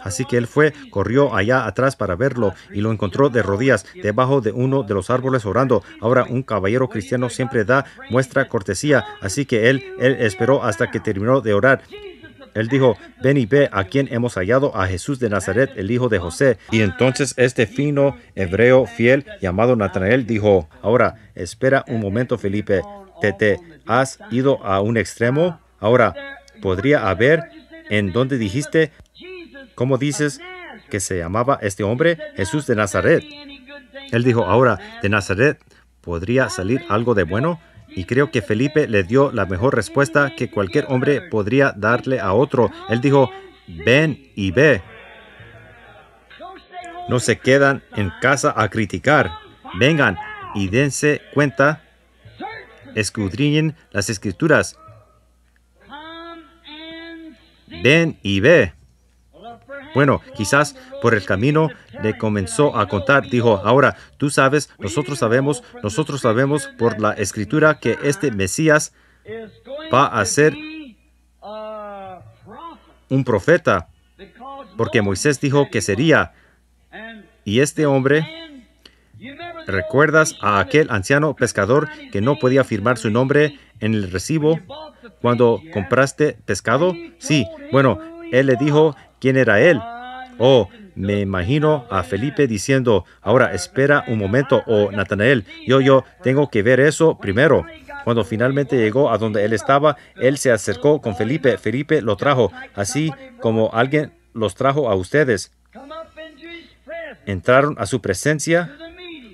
Así que él fue, corrió allá atrás para verlo y lo encontró de rodillas, debajo de uno de los árboles orando. Ahora un caballero cristiano siempre da muestra cortesía, así que él, él esperó hasta que terminó de orar él dijo, ven y ve a quien hemos hallado, a Jesús de Nazaret, el hijo de José. Y entonces este fino hebreo fiel llamado Natanael dijo, ahora, espera un momento, Felipe, te, te has ido a un extremo. Ahora, ¿podría haber en donde dijiste, cómo dices que se llamaba este hombre? Jesús de Nazaret. Él dijo, ahora, de Nazaret, ¿podría salir algo de bueno? Y creo que Felipe le dio la mejor respuesta que cualquier hombre podría darle a otro. Él dijo, ven y ve. No se quedan en casa a criticar. Vengan y dense cuenta. Escudriñen las escrituras. Ven y ve. Bueno, quizás por el camino le comenzó a contar. Dijo, ahora tú sabes, nosotros sabemos, nosotros sabemos por la escritura que este Mesías va a ser un profeta, porque Moisés dijo que sería. Y este hombre, ¿recuerdas a aquel anciano pescador que no podía firmar su nombre en el recibo cuando compraste pescado? Sí, bueno, él le dijo quién era él. oh, me imagino a Felipe diciendo, ahora espera un momento, o oh, Natanael, yo, yo tengo que ver eso primero. Cuando finalmente llegó a donde él estaba, él se acercó con Felipe. Felipe lo trajo, así como alguien los trajo a ustedes. Entraron a su presencia,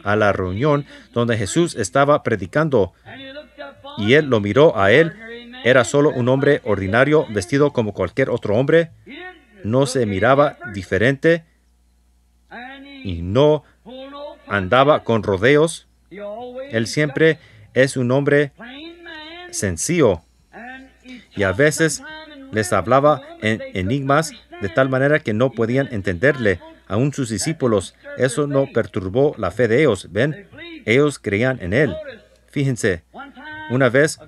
a la reunión donde Jesús estaba predicando. Y él lo miró a él era solo un hombre ordinario, vestido como cualquier otro hombre. No se miraba diferente y no andaba con rodeos. Él siempre es un hombre sencillo y a veces les hablaba en enigmas de tal manera que no podían entenderle. Aún sus discípulos, eso no perturbó la fe de ellos. Ven, ellos creían en él. Fíjense, una vez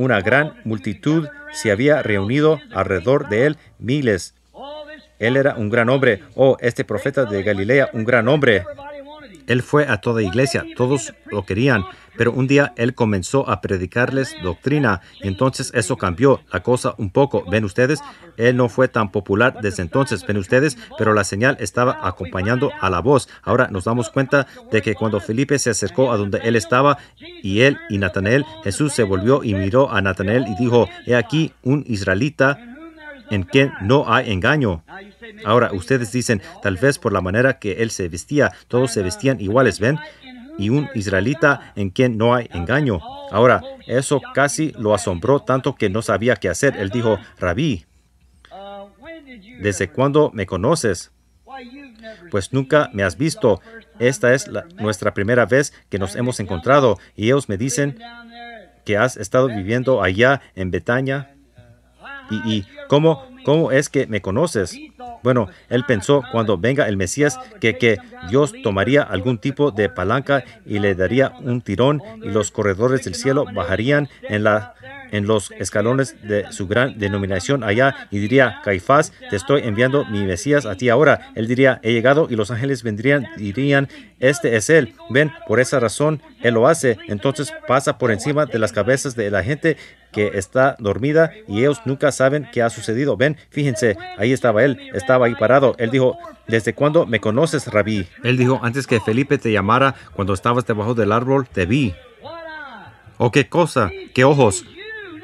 una gran multitud se había reunido alrededor de él, miles. Él era un gran hombre, oh, este profeta de Galilea, un gran hombre. Él fue a toda iglesia, todos lo querían, pero un día él comenzó a predicarles doctrina entonces eso cambió la cosa un poco. ¿Ven ustedes? Él no fue tan popular desde entonces, ¿ven ustedes? Pero la señal estaba acompañando a la voz. Ahora nos damos cuenta de que cuando Felipe se acercó a donde él estaba y él y Natanael, Jesús se volvió y miró a Natanael y dijo, he aquí un israelita en quien no hay engaño. Ahora, ustedes dicen, tal vez por la manera que él se vestía, todos se vestían iguales, ¿ven? y un israelita en quien no hay engaño. Ahora, eso casi lo asombró tanto que no sabía qué hacer. Él dijo, Rabí, ¿desde cuándo me conoces? Pues nunca me has visto. Esta es nuestra primera vez que nos hemos encontrado y ellos me dicen que has estado viviendo allá en Betania. ¿Y, y cómo ¿Cómo es que me conoces? Bueno, él pensó cuando venga el Mesías que, que Dios tomaría algún tipo de palanca y le daría un tirón y los corredores del cielo bajarían en la en los escalones de su gran denominación allá y diría, Caifás, te estoy enviando mi Mesías a ti ahora. Él diría, he llegado y los ángeles vendrían, dirían, este es él. Ven, por esa razón, él lo hace. Entonces pasa por encima de las cabezas de la gente que está dormida y ellos nunca saben qué ha sucedido. Ven, fíjense, ahí estaba él, estaba ahí parado. Él dijo, ¿desde cuándo me conoces, rabí? Él dijo, antes que Felipe te llamara, cuando estabas debajo del árbol, te vi. ¿O oh, qué cosa? ¿Qué ojos?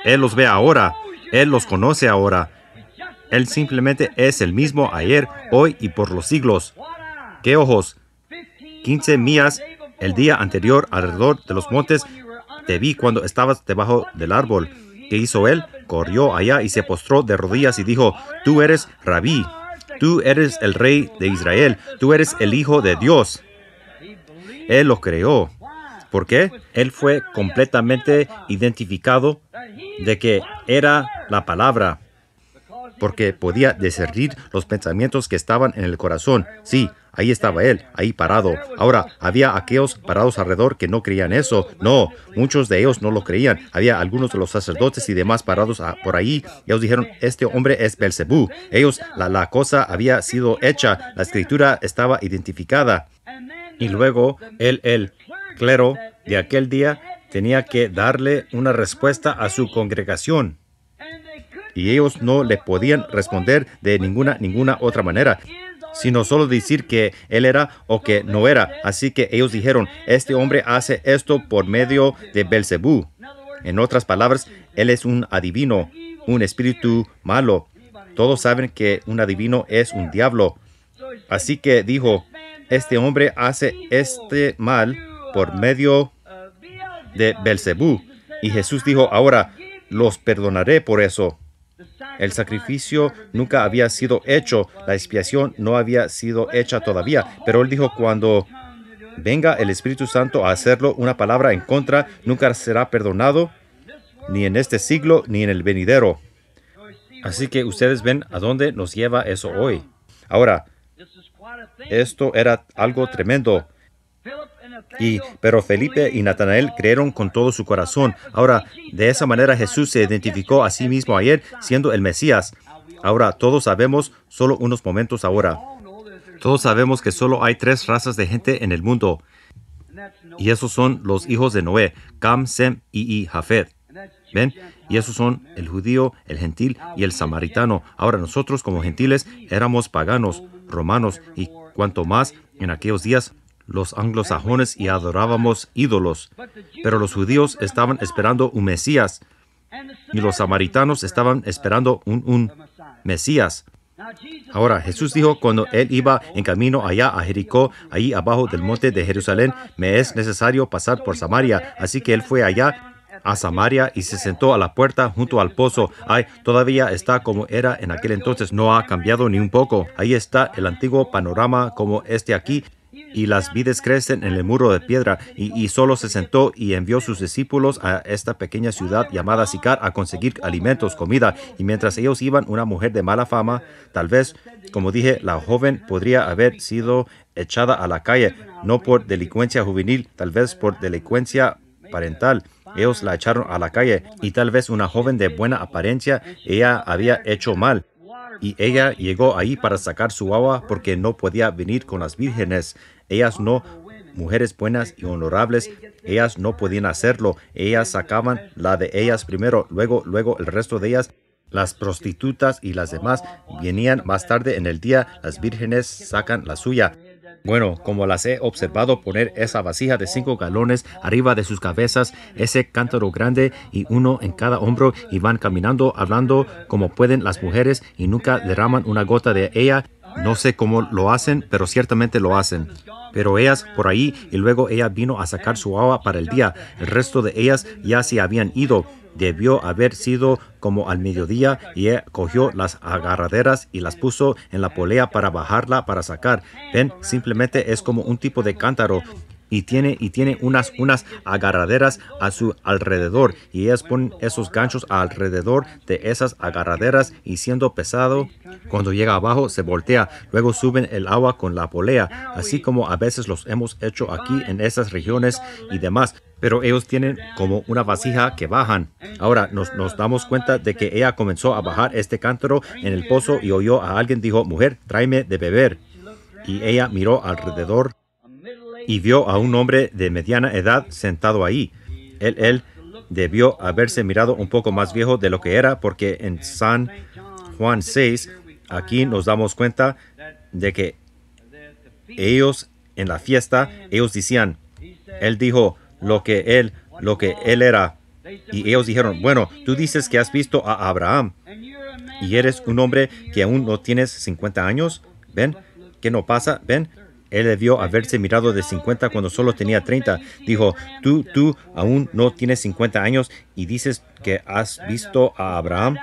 Él los ve ahora. Él los conoce ahora. Él simplemente es el mismo ayer, hoy y por los siglos. ¡Qué ojos! 15 millas el día anterior alrededor de los montes. Te vi cuando estabas debajo del árbol. ¿Qué hizo él? Corrió allá y se postró de rodillas y dijo, Tú eres rabí, tú eres el rey de Israel, tú eres el hijo de Dios. Él lo creó. ¿Por qué? él fue completamente identificado de que era la palabra, porque podía discernir los pensamientos que estaban en el corazón. Sí, ahí estaba él, ahí parado. Ahora, había aquellos parados alrededor que no creían eso. No, muchos de ellos no lo creían. Había algunos de los sacerdotes y demás parados por ahí. Ellos dijeron, este hombre es Belcebú. Ellos, la cosa había sido hecha, la escritura estaba identificada. Y luego, él, él, clero de aquel día tenía que darle una respuesta a su congregación. Y ellos no le podían responder de ninguna, ninguna otra manera, sino solo decir que él era o que no era. Así que ellos dijeron, este hombre hace esto por medio de Belcebú. En otras palabras, él es un adivino, un espíritu malo. Todos saben que un adivino es un diablo. Así que dijo, este hombre hace este mal por medio de Belcebú. Y Jesús dijo, ahora los perdonaré por eso. El sacrificio nunca había sido hecho, la expiación no había sido hecha todavía, pero él dijo, cuando venga el Espíritu Santo a hacerlo, una palabra en contra nunca será perdonado, ni en este siglo, ni en el venidero. Así que ustedes ven a dónde nos lleva eso hoy. Ahora, esto era algo tremendo. Y, pero Felipe y Natanael creyeron con todo su corazón. Ahora, de esa manera Jesús se identificó a sí mismo ayer siendo el Mesías. Ahora, todos sabemos, solo unos momentos ahora. Todos sabemos que solo hay tres razas de gente en el mundo. Y esos son los hijos de Noé, Cam, Sem y, Jafet. ¿Ven? Y esos son el judío, el gentil y el samaritano. Ahora nosotros como gentiles éramos paganos, romanos y cuanto más en aquellos días los anglosajones y adorábamos ídolos, pero los judíos estaban esperando un Mesías y los samaritanos estaban esperando un, un Mesías. Ahora Jesús dijo cuando él iba en camino allá a Jericó, ahí abajo del monte de Jerusalén, me es necesario pasar por Samaria. Así que él fue allá a Samaria y se sentó a la puerta junto al pozo. Ay, todavía está como era en aquel entonces, no ha cambiado ni un poco. Ahí está el antiguo panorama como este aquí, y las vides crecen en el muro de piedra. Y, solo se sentó y envió sus discípulos a esta pequeña ciudad llamada Sicar a conseguir alimentos, comida. Y mientras ellos iban, una mujer de mala fama, tal vez, como dije, la joven podría haber sido echada a la calle, no por delincuencia juvenil, tal vez por delincuencia parental. Ellos la echaron a la calle y tal vez una joven de buena apariencia, ella había hecho mal. Y ella llegó ahí para sacar su agua porque no podía venir con las vírgenes. Ellas no, mujeres buenas y honorables, ellas no podían hacerlo. Ellas sacaban la de ellas primero, luego, luego el resto de ellas. Las prostitutas y las demás venían más tarde en el día, las vírgenes sacan la suya. Bueno, como las he observado poner esa vasija de cinco galones arriba de sus cabezas, ese cántaro grande y uno en cada hombro y van caminando, hablando como pueden las mujeres y nunca derraman una gota de ella no sé cómo lo hacen, pero ciertamente lo hacen. Pero ellas por ahí y luego ella vino a sacar su agua para el día. El resto de ellas ya se habían ido. Debió haber sido como al mediodía y cogió las agarraderas y las puso en la polea para bajarla para sacar. Ven, simplemente es como un tipo de cántaro y tiene, y tiene unas, unas agarraderas a su alrededor y ellas ponen esos ganchos alrededor de esas agarraderas y siendo pesado, cuando llega abajo se voltea, luego suben el agua con la polea, así como a veces los hemos hecho aquí en esas regiones y demás. Pero ellos tienen como una vasija que bajan. Ahora nos, nos damos cuenta de que ella comenzó a bajar este cántaro en el pozo y oyó a alguien dijo, mujer, tráeme de beber. Y ella miró alrededor y vio a un hombre de mediana edad sentado ahí. Él, él debió haberse mirado un poco más viejo de lo que era, porque en San Juan 6, aquí nos damos cuenta de que ellos en la fiesta, ellos decían, él dijo lo que él, lo que él era. Y ellos dijeron, bueno, tú dices que has visto a Abraham y eres un hombre que aún no tienes 50 años. ¿Ven? ¿Qué no pasa? ¿Ven? Él debió haberse mirado de 50 cuando solo tenía 30. Dijo, tú, tú aún no tienes 50 años y dices que has visto a Abraham.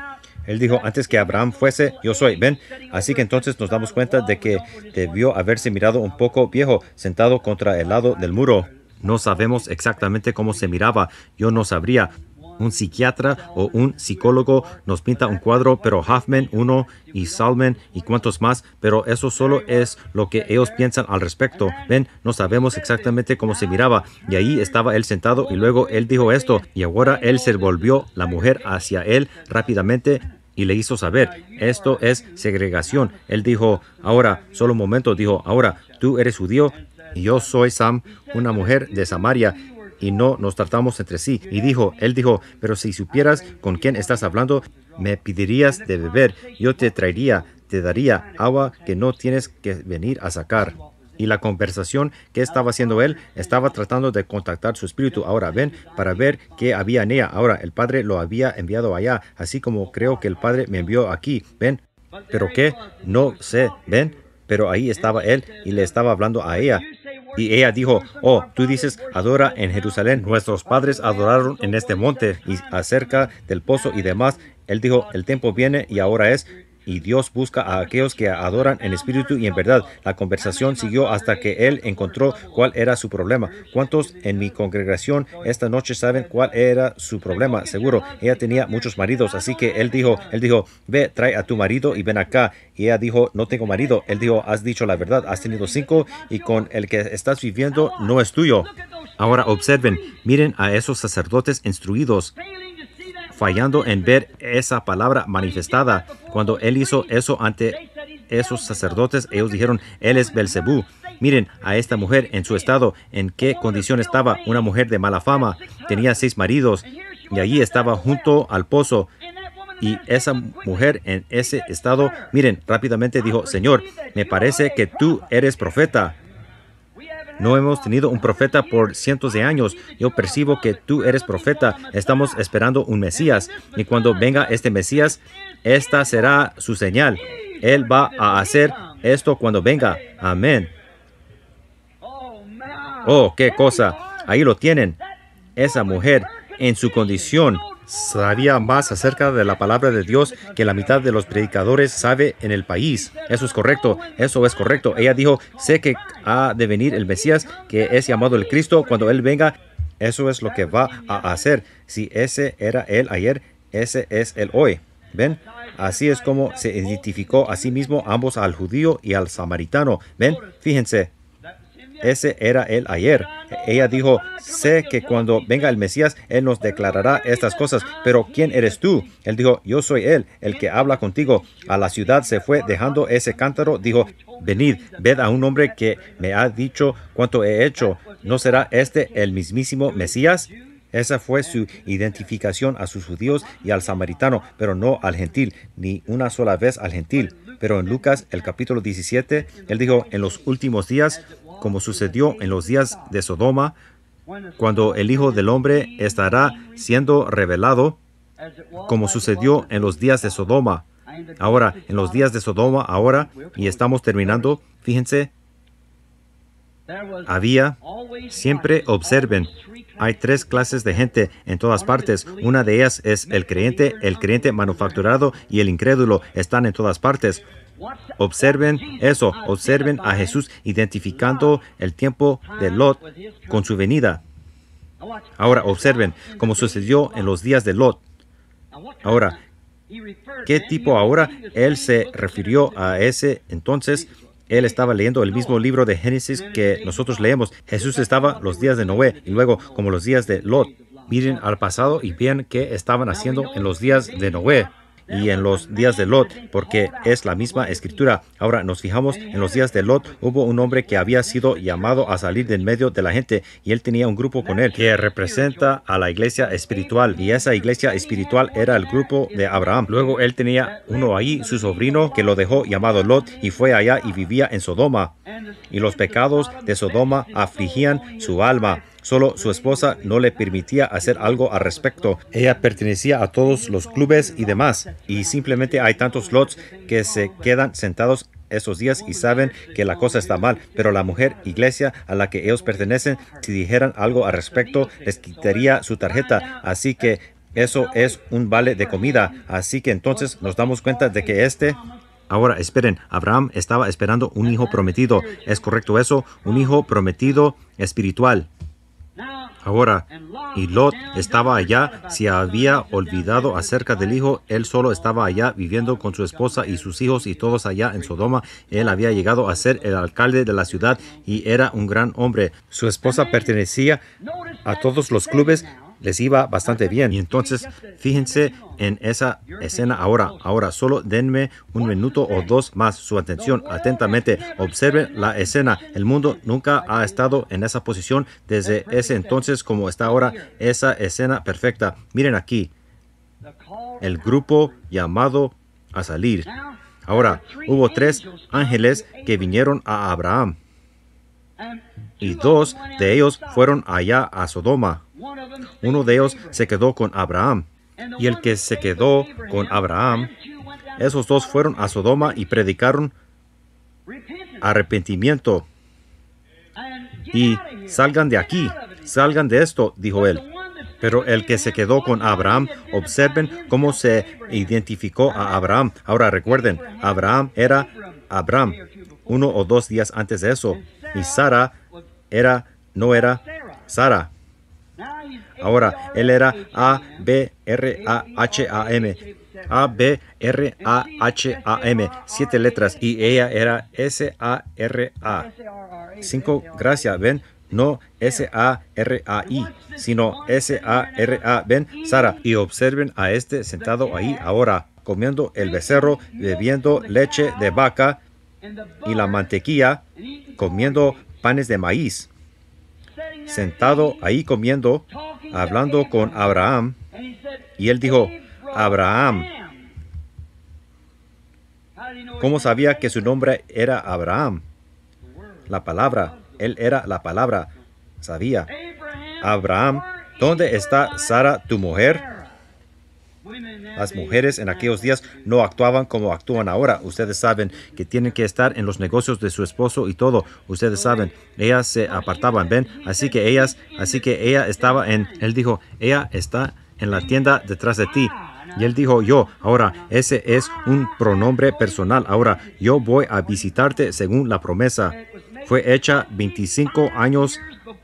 Él dijo, antes que Abraham fuese, yo soy. Ven, así que entonces nos damos cuenta de que debió haberse mirado un poco viejo, sentado contra el lado del muro. No sabemos exactamente cómo se miraba, yo no sabría, un psiquiatra o un psicólogo nos pinta un cuadro, pero Hoffman uno y Salman y cuantos más, pero eso solo es lo que ellos piensan al respecto. Ven, no sabemos exactamente cómo se miraba. Y ahí estaba él sentado y luego él dijo esto y ahora él se volvió la mujer hacia él rápidamente y le hizo saber, esto es segregación. Él dijo, ahora, solo un momento, dijo, ahora, tú eres judío, y yo soy Sam, una mujer de Samaria, y no nos tratamos entre sí. Y dijo, él dijo, pero si supieras con quién estás hablando, me pedirías de beber, yo te traería, te daría agua que no tienes que venir a sacar. Y la conversación que estaba haciendo él estaba tratando de contactar su espíritu. Ahora ven para ver qué había en ella. Ahora el Padre lo había enviado allá, así como creo que el Padre me envió aquí. Ven. ¿Pero qué? No sé. Ven. Pero ahí estaba él y le estaba hablando a ella. Y ella dijo, oh, tú dices, adora en Jerusalén, nuestros padres adoraron en este monte y acerca del pozo y demás. Él dijo, el tiempo viene y ahora es y Dios busca a aquellos que adoran en espíritu y en verdad. La conversación siguió hasta que él encontró cuál era su problema. ¿Cuántos en mi congregación esta noche saben cuál era su problema? Seguro, ella tenía muchos maridos, así que él dijo, él dijo, ve, trae a tu marido y ven acá. Y ella dijo, no tengo marido. Él dijo, has dicho la verdad, has tenido cinco y con el que estás viviendo no es tuyo. Ahora observen, miren a esos sacerdotes instruidos fallando en ver esa palabra manifestada. Cuando él hizo eso ante esos sacerdotes, ellos dijeron, él es Belcebú. Miren a esta mujer en su estado, en qué condición estaba, una mujer de mala fama, tenía seis maridos y allí estaba junto al pozo. Y esa mujer en ese estado, miren, rápidamente dijo, Señor, me parece que tú eres profeta. No hemos tenido un profeta por cientos de años. Yo percibo que tú eres profeta. Estamos esperando un Mesías. Y cuando venga este Mesías, esta será su señal. Él va a hacer esto cuando venga. Amén. Oh, qué cosa. Ahí lo tienen. Esa mujer en su condición sabía más acerca de la palabra de Dios que la mitad de los predicadores sabe en el país. Eso es correcto, eso es correcto. Ella dijo, sé que ha de venir el Mesías, que es llamado el Cristo. Cuando Él venga, eso es lo que va a hacer. Si ese era Él ayer, ese es el hoy. ¿Ven? Así es como se identificó a sí mismo ambos al judío y al samaritano. ¿Ven? Fíjense, ese era el ayer. Ella dijo, sé que cuando venga el Mesías, Él nos declarará estas cosas, pero ¿quién eres tú? Él dijo, yo soy Él, el que habla contigo. A la ciudad se fue dejando ese cántaro, dijo, venid, ved a un hombre que me ha dicho cuánto he hecho. ¿No será este el mismísimo Mesías? Esa fue su identificación a sus judíos y al samaritano, pero no al gentil, ni una sola vez al gentil. Pero en Lucas, el capítulo 17, él dijo, en los últimos días como sucedió en los días de Sodoma, cuando el Hijo del Hombre estará siendo revelado, como sucedió en los días de Sodoma. Ahora, en los días de Sodoma, ahora, y estamos terminando, fíjense, había, siempre observen, hay tres clases de gente en todas partes. Una de ellas es el creyente, el creyente manufacturado y el incrédulo están en todas partes. Observen eso, observen a Jesús identificando el tiempo de Lot con su venida. Ahora observen cómo sucedió en los días de Lot. Ahora, ¿qué tipo ahora? Él se refirió a ese entonces. Él estaba leyendo el mismo libro de Génesis que nosotros leemos. Jesús estaba los días de Noé y luego como los días de Lot. Miren al pasado y vean qué estaban haciendo en los días de Noé y en los días de Lot, porque es la misma escritura. Ahora nos fijamos, en los días de Lot hubo un hombre que había sido llamado a salir del medio de la gente y él tenía un grupo con él que representa a la iglesia espiritual y esa iglesia espiritual era el grupo de Abraham. Luego él tenía uno ahí, su sobrino, que lo dejó llamado Lot y fue allá y vivía en Sodoma. Y los pecados de Sodoma afligían su alma Solo su esposa no le permitía hacer algo al respecto. Ella pertenecía a todos los clubes y demás. Y simplemente hay tantos lots que se quedan sentados esos días y saben que la cosa está mal, pero la mujer iglesia a la que ellos pertenecen, si dijeran algo al respecto, les quitaría su tarjeta. Así que eso es un vale de comida. Así que entonces nos damos cuenta de que este... Ahora, esperen, Abraham estaba esperando un hijo prometido. ¿Es correcto eso? Un hijo prometido espiritual. Ahora, y Lot estaba allá, se había olvidado acerca del hijo, él solo estaba allá viviendo con su esposa y sus hijos y todos allá en Sodoma. Él había llegado a ser el alcalde de la ciudad y era un gran hombre. Su esposa pertenecía a todos los clubes les iba bastante bien. Y entonces, fíjense en esa escena ahora. Ahora, solo denme un minuto o dos más su atención atentamente. Observen la escena. El mundo nunca ha estado en esa posición desde ese entonces como está ahora. Esa escena perfecta. Miren aquí. El grupo llamado a salir. Ahora, hubo tres ángeles que vinieron a Abraham. Y dos de ellos fueron allá a Sodoma. Uno de ellos se quedó con Abraham, y el que se quedó con Abraham, esos dos fueron a Sodoma y predicaron arrepentimiento. Y salgan de aquí, salgan de esto, dijo él. Pero el que se quedó con Abraham, observen cómo se identificó a Abraham. Ahora recuerden, Abraham era Abraham uno o dos días antes de eso. Y Sara era, no era Sara. Ahora, él era A-B-R-A-H-A-M. A-B-R-A-H-A-M. Siete letras. Y ella era S-A-R-A. Cinco, gracias, ven. No S-A-R-A-I, sino S-A-R-A. Ven, Sara, y observen a este sentado ahí ahora, comiendo el becerro, bebiendo leche de vaca y la mantequilla, comiendo panes de maíz, sentado ahí comiendo, hablando con Abraham y él dijo, Abraham. ¿Cómo sabía que su nombre era Abraham? La palabra, él era la palabra, sabía. Abraham, ¿dónde está Sara, tu mujer? Las mujeres en aquellos días no actuaban como actúan ahora. Ustedes saben que tienen que estar en los negocios de su esposo y todo. Ustedes saben, ellas se apartaban, ven. Así que ellas, así que ella estaba en, él dijo, ella está en la tienda detrás de ti. Y él dijo yo. Ahora, ese es un pronombre personal. Ahora, yo voy a visitarte según la promesa. Fue hecha 25 años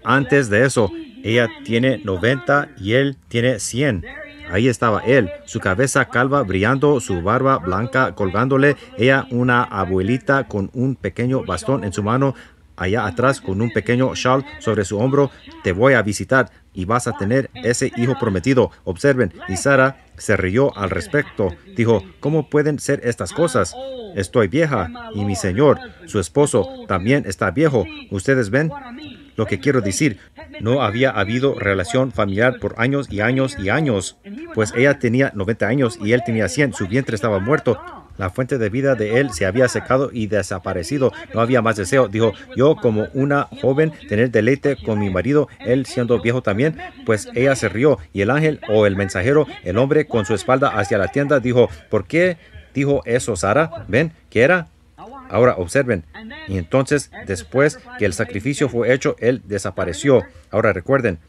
antes de eso. Ella tiene 90 y él tiene 100. Ahí estaba él, su cabeza calva brillando, su barba blanca colgándole, ella una abuelita con un pequeño bastón en su mano, allá atrás con un pequeño shawl sobre su hombro. Te voy a visitar y vas a tener ese hijo prometido. Observen, y Sara se rió al respecto. Dijo, ¿cómo pueden ser estas cosas? Estoy vieja y mi señor, su esposo, también está viejo. ¿Ustedes ven? Lo que quiero decir, no había habido relación familiar por años y años y años, pues ella tenía 90 años y él tenía 100, su vientre estaba muerto. La fuente de vida de él se había secado y desaparecido. No había más deseo. Dijo, yo como una joven tener deleite con mi marido, él siendo viejo también. Pues ella se rió y el ángel o el mensajero, el hombre con su espalda hacia la tienda, dijo, ¿por qué dijo eso Sara? Ven, ¿qué era? Ahora observen. Y entonces, después que el sacrificio fue hecho, él desapareció. Ahora recuerden,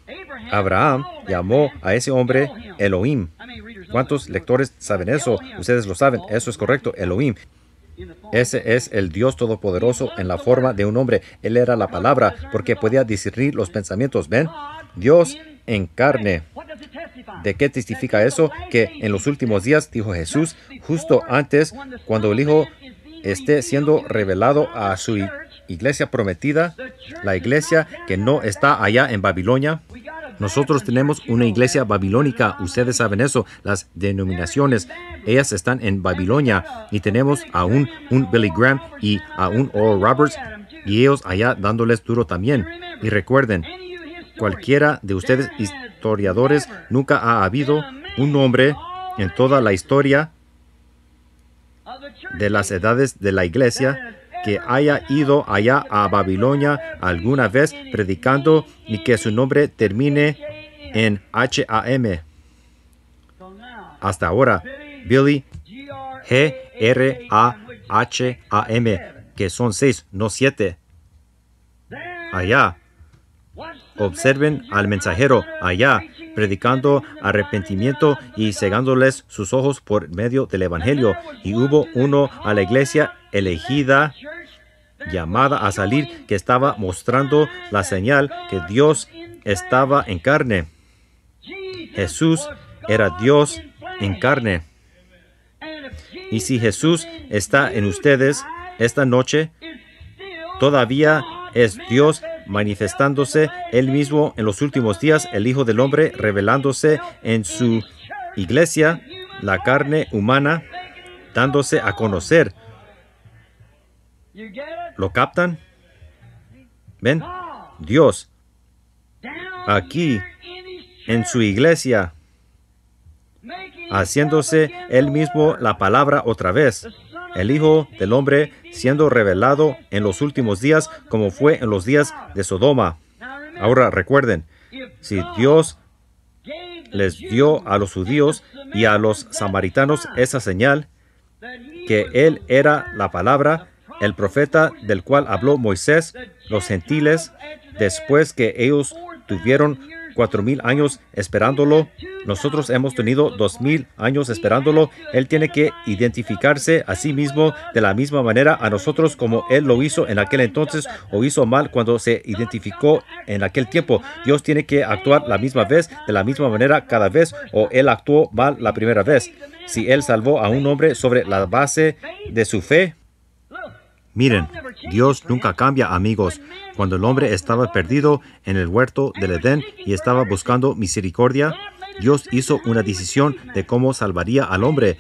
Abraham llamó a ese hombre Elohim. ¿Cuántos lectores saben eso? Ustedes lo saben, eso es correcto, Elohim. Ese es el Dios Todopoderoso en la forma de un hombre. Él era la palabra porque podía discernir los pensamientos. ¿Ven? Dios en carne. ¿De qué testifica eso? Que en los últimos días, dijo Jesús, justo antes, cuando el Hijo esté siendo revelado a su iglesia prometida, la iglesia que no está allá en Babilonia. Nosotros tenemos una iglesia babilónica, ustedes saben eso, las denominaciones, ellas están en Babilonia y tenemos aún un Billy Graham y a un Oral Roberts y ellos allá dándoles duro también. Y recuerden, cualquiera de ustedes historiadores, nunca ha habido un hombre en toda la historia de las edades de la iglesia que haya ido allá a Babilonia alguna vez predicando y que su nombre termine en H-A-M. Hasta ahora, Billy G-R-A-H-A-M, que son seis, no siete. Allá. Observen al mensajero allá predicando arrepentimiento y cegándoles sus ojos por medio del Evangelio. Y hubo uno a la iglesia elegida llamada a salir que estaba mostrando la señal que Dios estaba en carne. Jesús era Dios en carne. Y si Jesús está en ustedes esta noche, todavía es Dios manifestándose él mismo en los últimos días, el Hijo del Hombre revelándose en su iglesia, la carne humana, dándose a conocer. ¿Lo captan? ¿Ven? Dios, aquí, en su iglesia, haciéndose él mismo la palabra otra vez el Hijo del Hombre, siendo revelado en los últimos días como fue en los días de Sodoma. Ahora recuerden, si Dios les dio a los judíos y a los samaritanos esa señal, que Él era la palabra, el profeta del cual habló Moisés, los gentiles, después que ellos tuvieron cuatro mil años esperándolo. Nosotros hemos tenido dos mil años esperándolo. Él tiene que identificarse a sí mismo de la misma manera a nosotros como Él lo hizo en aquel entonces o hizo mal cuando se identificó en aquel tiempo. Dios tiene que actuar la misma vez, de la misma manera cada vez o Él actuó mal la primera vez. Si Él salvó a un hombre sobre la base de su fe, Miren, Dios nunca cambia, amigos cuando el hombre estaba perdido en el huerto del Edén y estaba buscando misericordia, Dios hizo una decisión de cómo salvaría al hombre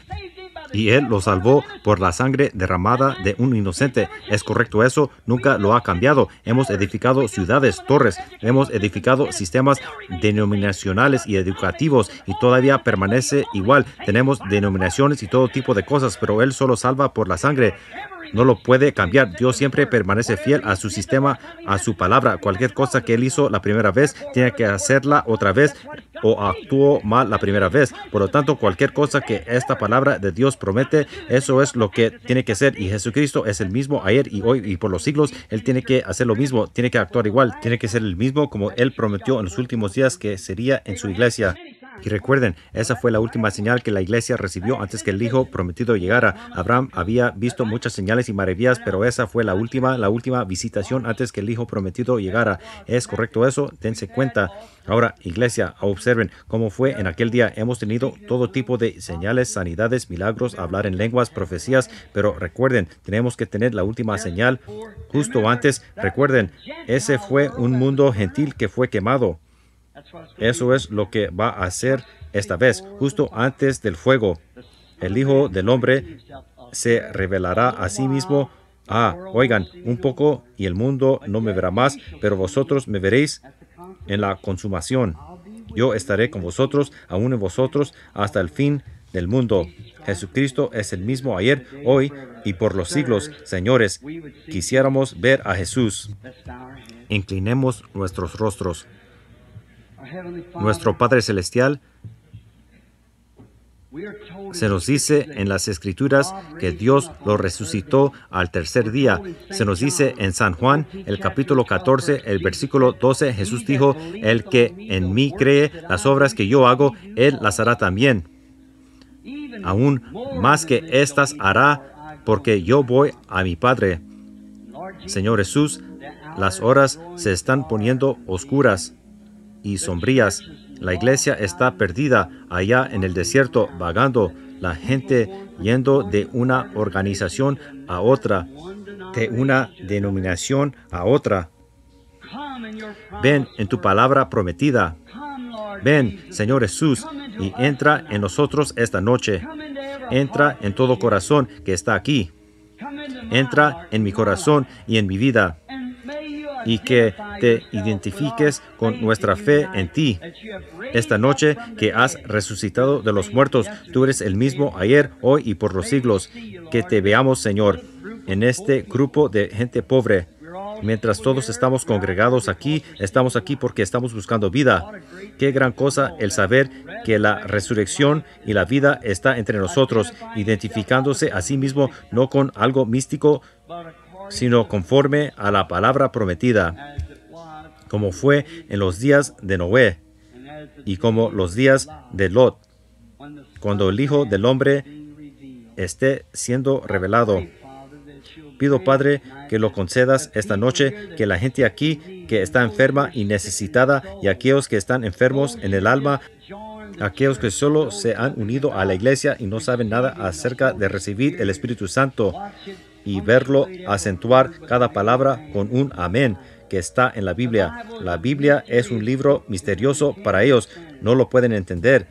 y Él lo salvó por la sangre derramada de un inocente. Es correcto eso, nunca lo ha cambiado. Hemos edificado ciudades, torres, hemos edificado sistemas denominacionales y educativos y todavía permanece igual. Tenemos denominaciones y todo tipo de cosas, pero Él solo salva por la sangre no lo puede cambiar. Dios siempre permanece fiel a su sistema, a su palabra. Cualquier cosa que él hizo la primera vez, tiene que hacerla otra vez o actuó mal la primera vez. Por lo tanto, cualquier cosa que esta palabra de Dios promete, eso es lo que tiene que ser. Y Jesucristo es el mismo ayer y hoy y por los siglos. Él tiene que hacer lo mismo, tiene que actuar igual, tiene que ser el mismo como él prometió en los últimos días que sería en su iglesia. Y recuerden, esa fue la última señal que la iglesia recibió antes que el Hijo prometido llegara. Abraham había visto muchas señales y maravillas, pero esa fue la última, la última visitación antes que el Hijo prometido llegara. ¿Es correcto eso? Dense cuenta. Ahora, iglesia, observen cómo fue en aquel día. Hemos tenido todo tipo de señales, sanidades, milagros, hablar en lenguas, profecías, pero recuerden, tenemos que tener la última señal justo antes. Recuerden, ese fue un mundo gentil que fue quemado. Eso es lo que va a hacer esta vez, justo antes del fuego. El Hijo del Hombre se revelará a sí mismo. Ah, oigan, un poco y el mundo no me verá más, pero vosotros me veréis en la consumación. Yo estaré con vosotros, aún en vosotros, hasta el fin del mundo. Jesucristo es el mismo ayer, hoy y por los siglos. Señores, quisiéramos ver a Jesús. Inclinemos nuestros rostros. Nuestro Padre Celestial se nos dice en las Escrituras que Dios lo resucitó al tercer día. Se nos dice en San Juan, el capítulo 14, el versículo 12, Jesús dijo, el que en mí cree, las obras que yo hago, él las hará también. Aún más que estas hará, porque yo voy a mi Padre. Señor Jesús, las horas se están poniendo oscuras y sombrías. La iglesia está perdida allá en el desierto, vagando, la gente yendo de una organización a otra, de una denominación a otra. Ven en tu palabra prometida. Ven, Señor Jesús, y entra en nosotros esta noche. Entra en todo corazón que está aquí. Entra en mi corazón y en mi vida y que te identifiques con nuestra fe en ti. Esta noche que has resucitado de los muertos, tú eres el mismo ayer, hoy y por los siglos. Que te veamos, Señor, en este grupo de gente pobre. Mientras todos estamos congregados aquí, estamos aquí porque estamos buscando vida. Qué gran cosa el saber que la resurrección y la vida está entre nosotros, identificándose a sí mismo no con algo místico sino conforme a la palabra prometida, como fue en los días de Noé y como los días de Lot, cuando el Hijo del Hombre esté siendo revelado. Pido, Padre, que lo concedas esta noche, que la gente aquí que está enferma y necesitada y aquellos que están enfermos en el alma, aquellos que solo se han unido a la iglesia y no saben nada acerca de recibir el Espíritu Santo, y verlo acentuar cada palabra con un amén que está en la Biblia. La Biblia es un libro misterioso para ellos, no lo pueden entender.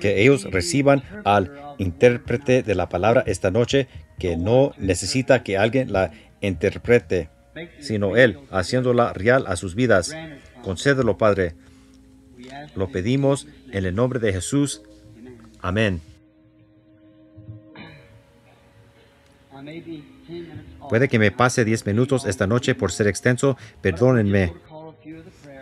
Que ellos reciban al intérprete de la palabra esta noche, que no necesita que alguien la interprete, sino Él, haciéndola real a sus vidas. Concédelo, Padre. Lo pedimos en el nombre de Jesús. Amén. Puede que me pase 10 minutos esta noche por ser extenso, perdónenme,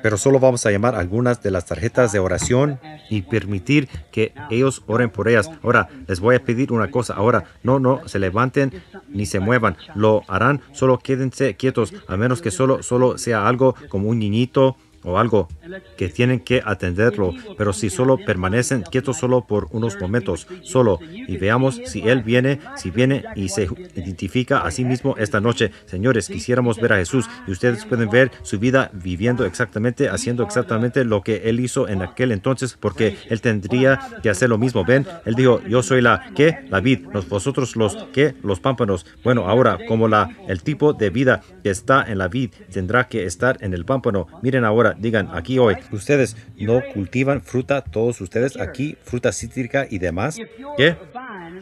pero solo vamos a llamar algunas de las tarjetas de oración y permitir que ellos oren por ellas. Ahora, les voy a pedir una cosa. Ahora, no, no se levanten ni se muevan. Lo harán, solo quédense quietos, a menos que solo, solo sea algo como un niñito o algo que tienen que atenderlo, pero si solo permanecen quietos solo por unos momentos, solo, y veamos si Él viene, si viene y se identifica a sí mismo esta noche. Señores, quisiéramos ver a Jesús y ustedes pueden ver su vida viviendo exactamente, haciendo exactamente lo que Él hizo en aquel entonces, porque Él tendría que hacer lo mismo. Ven, Él dijo, yo soy la que, la vid, vosotros los que, los pámpanos. Bueno, ahora, como la, el tipo de vida que está en la vid tendrá que estar en el pámpano, miren ahora, digan aquí hoy, ustedes no cultivan fruta, todos ustedes aquí, fruta cítrica y demás. ¿Qué?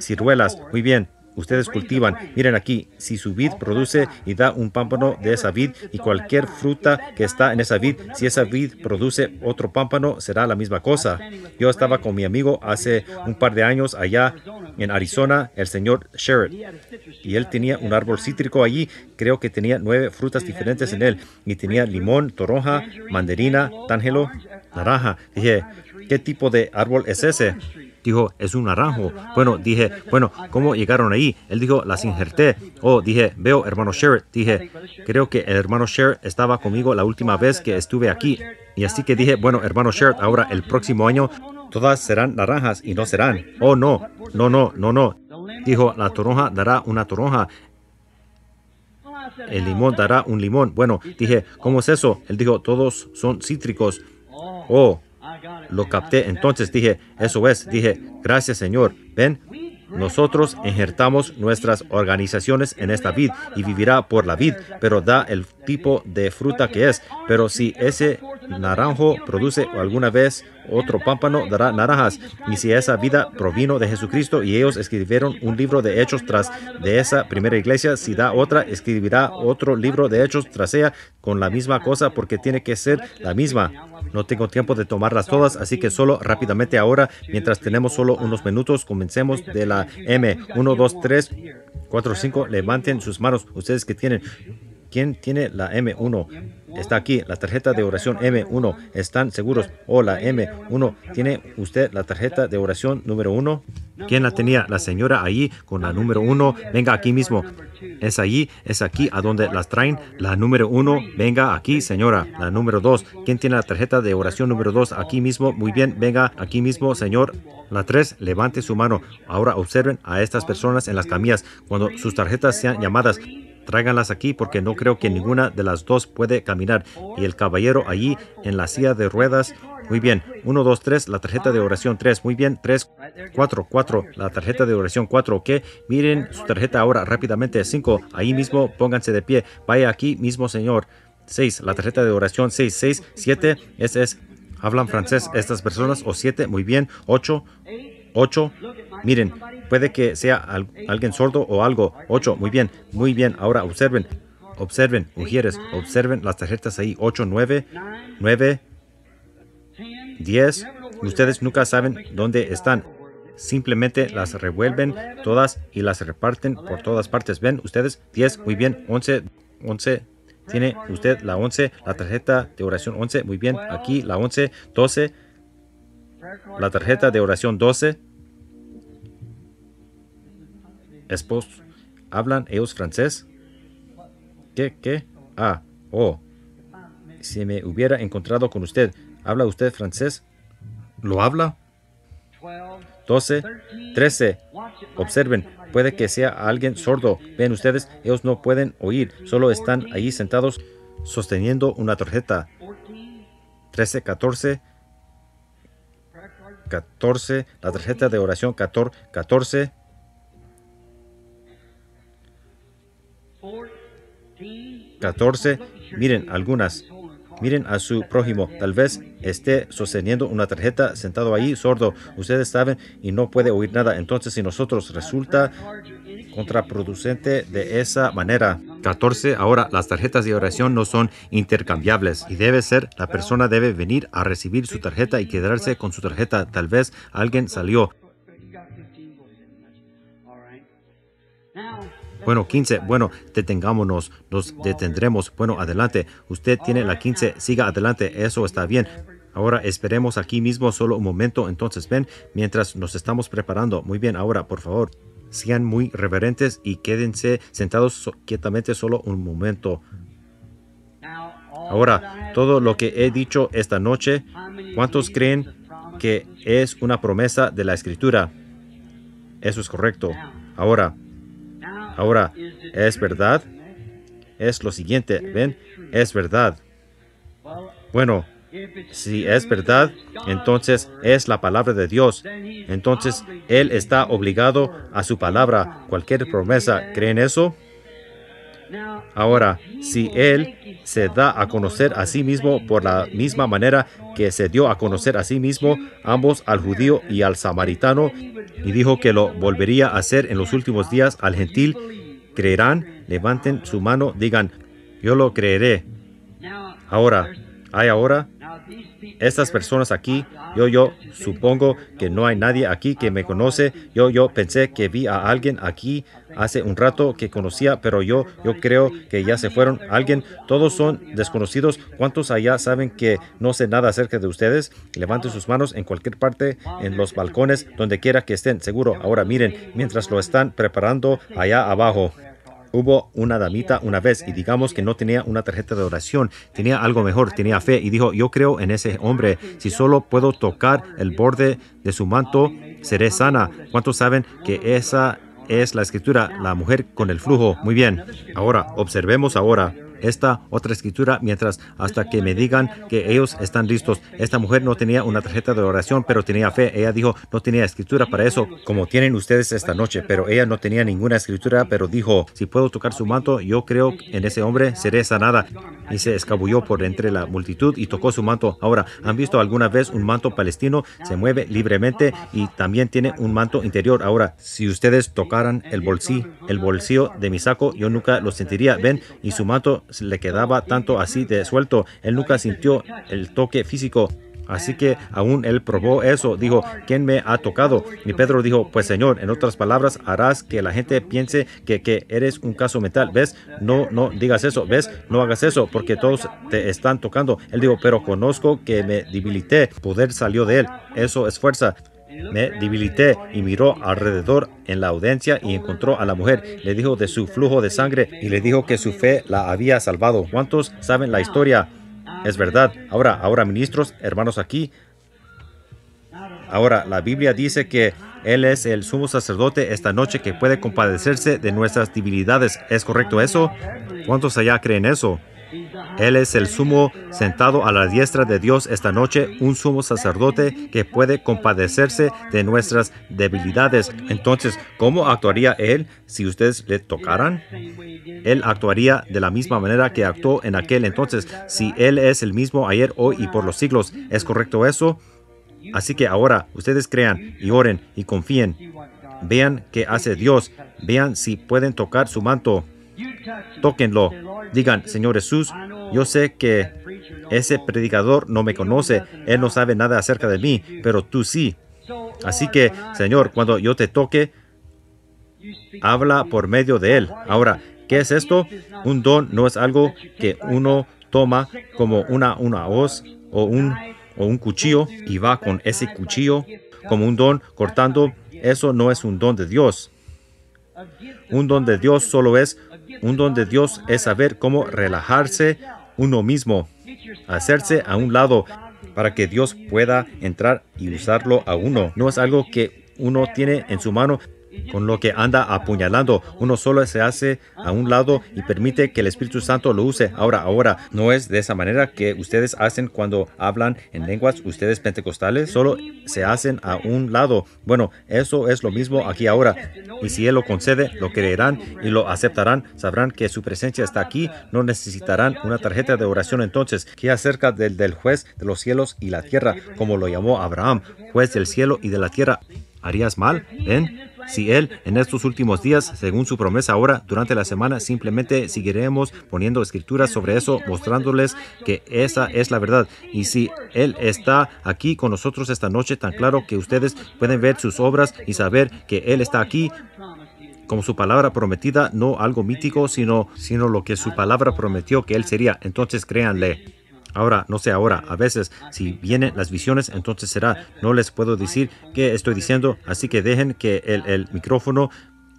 Ciruelas, muy bien ustedes cultivan. Miren aquí, si su vid produce y da un pámpano de esa vid y cualquier fruta que está en esa vid, si esa vid produce otro pámpano, será la misma cosa. Yo estaba con mi amigo hace un par de años allá en Arizona, el señor Sherrod, y él tenía un árbol cítrico allí, creo que tenía nueve frutas diferentes en él, y tenía limón, toronja, mandarina, tangelo, naranja. Dije, ¿qué tipo de árbol es ese? Dijo, es un naranjo. Bueno, dije, bueno, ¿cómo llegaron ahí? Él dijo, las injerté. Oh, dije, veo, hermano Sherritt. Dije, creo que el hermano Sherritt estaba conmigo la última vez que estuve aquí. Y así que dije, bueno, hermano Sherritt, ahora el próximo año todas serán naranjas y no serán. Oh, no, no, no, no, no. Dijo, la toronja dará una toronja. El limón dará un limón. Bueno, dije, ¿cómo es eso? Él dijo, todos son cítricos. Oh, lo capté, entonces dije, eso es, dije, gracias Señor, ven, nosotros injertamos nuestras organizaciones en esta vid y vivirá por la vid, pero da el tipo de fruta que es. Pero si ese naranjo produce alguna vez otro pámpano dará naranjas. Y si esa vida provino de Jesucristo y ellos escribieron un libro de hechos tras de esa primera iglesia, si da otra, escribirá otro libro de hechos tras ella con la misma cosa porque tiene que ser la misma. No tengo tiempo de tomarlas todas, así que solo rápidamente ahora, mientras tenemos solo unos minutos, comencemos de la M. 1, 2, 3, 4, 5. Levanten sus manos, ustedes que tienen ¿Quién tiene la M1? Está aquí, la tarjeta de oración M1. ¿Están seguros? Hola, M1? ¿Tiene usted la tarjeta de oración número 1? ¿Quién la tenía? La señora ahí con la número 1. Venga aquí mismo. Es allí, es aquí a donde las traen. La número 1, venga aquí, señora. La número 2. ¿Quién tiene la tarjeta de oración número 2? Aquí mismo. Muy bien, venga aquí mismo, señor. La 3, levante su mano. Ahora observen a estas personas en las camillas cuando sus tarjetas sean llamadas tráiganlas aquí porque no creo que ninguna de las dos puede caminar. Y el caballero allí en la silla de ruedas. Muy bien. 1, 2, 3, la tarjeta de oración 3. Muy bien. 3, 4, 4, la tarjeta de oración 4. Ok. Miren su tarjeta ahora rápidamente. 5, ahí mismo pónganse de pie. Vaya aquí mismo, Señor. 6, la tarjeta de oración 6, 6, 7, ese es, hablan francés estas personas, o 7, muy bien, 8, 8. Miren, puede que sea alguien sordo o algo. 8. Muy bien, muy bien. Ahora observen, observen, mujeres, observen las tarjetas ahí. 8, 9, 9, 10. Ustedes nunca saben dónde están. Simplemente las revuelven todas y las reparten por todas partes. ¿Ven ustedes? 10, muy bien. 11, 11. Tiene usted la 11, la tarjeta de oración 11, muy bien. Aquí la 11, 12, la tarjeta de oración 12, Esposo, ¿Hablan ellos francés? ¿Qué? ¿Qué? Ah, oh. Si me hubiera encontrado con usted, ¿habla usted francés? ¿Lo habla? 12, 13. Observen, puede que sea alguien sordo. Ven ustedes, ellos no pueden oír, solo están ahí sentados sosteniendo una tarjeta. 13, 14. 14, la tarjeta de oración 14, 14. 14. Miren algunas. Miren a su prójimo. Tal vez esté sosteniendo una tarjeta sentado ahí sordo. Ustedes saben y no puede oír nada. Entonces, si nosotros resulta contraproducente de esa manera. 14. Ahora, las tarjetas de oración no son intercambiables y debe ser, la persona debe venir a recibir su tarjeta y quedarse con su tarjeta. Tal vez alguien salió. Bueno, 15. Bueno, detengámonos. Nos detendremos. Bueno, adelante. Usted tiene la 15. Siga adelante. Eso está bien. Ahora esperemos aquí mismo solo un momento. Entonces, ven, mientras nos estamos preparando. Muy bien, ahora, por favor, sean muy reverentes y quédense sentados quietamente solo un momento. Ahora, todo lo que he dicho esta noche, ¿cuántos creen que es una promesa de la Escritura? Eso es correcto. Ahora, Ahora, ¿es verdad? Es lo siguiente, ¿ven? Es verdad. Bueno, si es verdad, entonces es la palabra de Dios. Entonces Él está obligado a su palabra, cualquier promesa. ¿Creen eso? Ahora, si Él se da a conocer a sí mismo por la misma manera que se dio a conocer a sí mismo ambos al judío y al samaritano, y dijo que lo volvería a hacer en los últimos días al gentil, creerán, levanten su mano, digan, yo lo creeré. Ahora, hay ahora estas personas aquí, yo, yo supongo que no hay nadie aquí que me conoce. Yo, yo pensé que vi a alguien aquí hace un rato que conocía, pero yo, yo creo que ya se fueron. Alguien, todos son desconocidos. ¿Cuántos allá saben que no sé nada acerca de ustedes? Levanten sus manos en cualquier parte, en los balcones, donde quiera que estén. Seguro, ahora miren, mientras lo están preparando allá abajo hubo una damita una vez y digamos que no tenía una tarjeta de oración, tenía algo mejor, tenía fe y dijo, yo creo en ese hombre, si solo puedo tocar el borde de su manto, seré sana. ¿Cuántos saben que esa es la escritura, la mujer con el flujo? Muy bien, ahora observemos ahora esta otra escritura mientras hasta que me digan que ellos están listos. Esta mujer no tenía una tarjeta de oración, pero tenía fe. Ella dijo, no tenía escritura para eso, como tienen ustedes esta noche, pero ella no tenía ninguna escritura, pero dijo, si puedo tocar su manto, yo creo en ese hombre, seré sanada. Y se escabulló por entre la multitud y tocó su manto. Ahora, ¿han visto alguna vez un manto palestino? Se mueve libremente y también tiene un manto interior. Ahora, si ustedes tocaran el bolsillo, el bolsillo de mi saco, yo nunca lo sentiría. Ven, y su manto le quedaba tanto así de suelto. Él nunca sintió el toque físico. Así que aún él probó eso. Dijo, ¿quién me ha tocado? Y Pedro dijo, pues Señor, en otras palabras, harás que la gente piense que, que, eres un caso mental. ¿Ves? No, no digas eso. ¿Ves? No hagas eso porque todos te están tocando. Él dijo, pero conozco que me debilité. Poder salió de él. Eso es fuerza. Me debilité y miró alrededor en la audiencia y encontró a la mujer. Le dijo de su flujo de sangre y le dijo que su fe la había salvado. ¿Cuántos saben la historia? Es verdad. Ahora, ahora ministros, hermanos aquí. Ahora, la Biblia dice que Él es el sumo sacerdote esta noche que puede compadecerse de nuestras debilidades. ¿Es correcto eso? ¿Cuántos allá creen eso? Él es el sumo sentado a la diestra de Dios esta noche, un sumo sacerdote que puede compadecerse de nuestras debilidades. Entonces, ¿cómo actuaría Él si ustedes le tocaran? Él actuaría de la misma manera que actuó en aquel entonces, si Él es el mismo ayer, hoy y por los siglos. ¿Es correcto eso? Así que ahora ustedes crean y oren y confíen. Vean qué hace Dios. Vean si pueden tocar su manto. Tóquenlo. Digan, Señor Jesús, yo sé que ese predicador no me conoce, él no sabe nada acerca de mí, pero tú sí. Así que, Señor, cuando yo te toque, habla por medio de él. Ahora, ¿qué es esto? Un don no es algo que uno toma como una, una hoz o un, o un cuchillo y va con ese cuchillo como un don cortando. Eso no es un don de Dios. Un don de Dios solo es, un don de Dios es saber cómo relajarse uno mismo, hacerse a un lado para que Dios pueda entrar y usarlo a uno. No es algo que uno tiene en su mano, con lo que anda apuñalando. Uno solo se hace a un lado y permite que el Espíritu Santo lo use. Ahora, ahora, no es de esa manera que ustedes hacen cuando hablan en lenguas, ustedes pentecostales, solo se hacen a un lado. Bueno, eso es lo mismo aquí ahora. Y si Él lo concede, lo creerán y lo aceptarán. Sabrán que su presencia está aquí. No necesitarán una tarjeta de oración entonces, que acerca del, del juez de los cielos y la tierra, como lo llamó Abraham, juez del cielo y de la tierra. ¿Harías mal? ¿Ven? Si Él en estos últimos días, según su promesa ahora, durante la semana, simplemente seguiremos poniendo escrituras sobre eso, mostrándoles que esa es la verdad. Y si Él está aquí con nosotros esta noche, tan claro que ustedes pueden ver sus obras y saber que Él está aquí como su palabra prometida, no algo mítico, sino, sino lo que su palabra prometió que Él sería. Entonces créanle. Ahora, no sé ahora, a veces si vienen las visiones, entonces será, no les puedo decir qué estoy diciendo, así que dejen que el, micrófono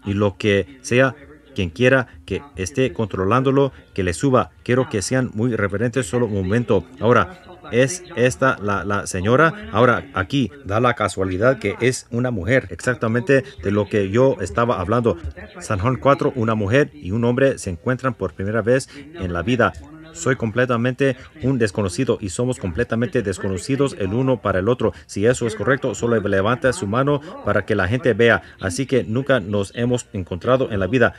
y lo que sea quien quiera que esté controlándolo, que le suba. Quiero que sean muy reverentes solo un momento. Ahora, es esta la, la, señora. Ahora, aquí da la casualidad que es una mujer, exactamente de lo que yo estaba hablando. San Juan 4, una mujer y un hombre se encuentran por primera vez en la vida. Soy completamente un desconocido y somos completamente desconocidos el uno para el otro. Si eso es correcto, solo levanta su mano para que la gente vea. Así que nunca nos hemos encontrado en la vida.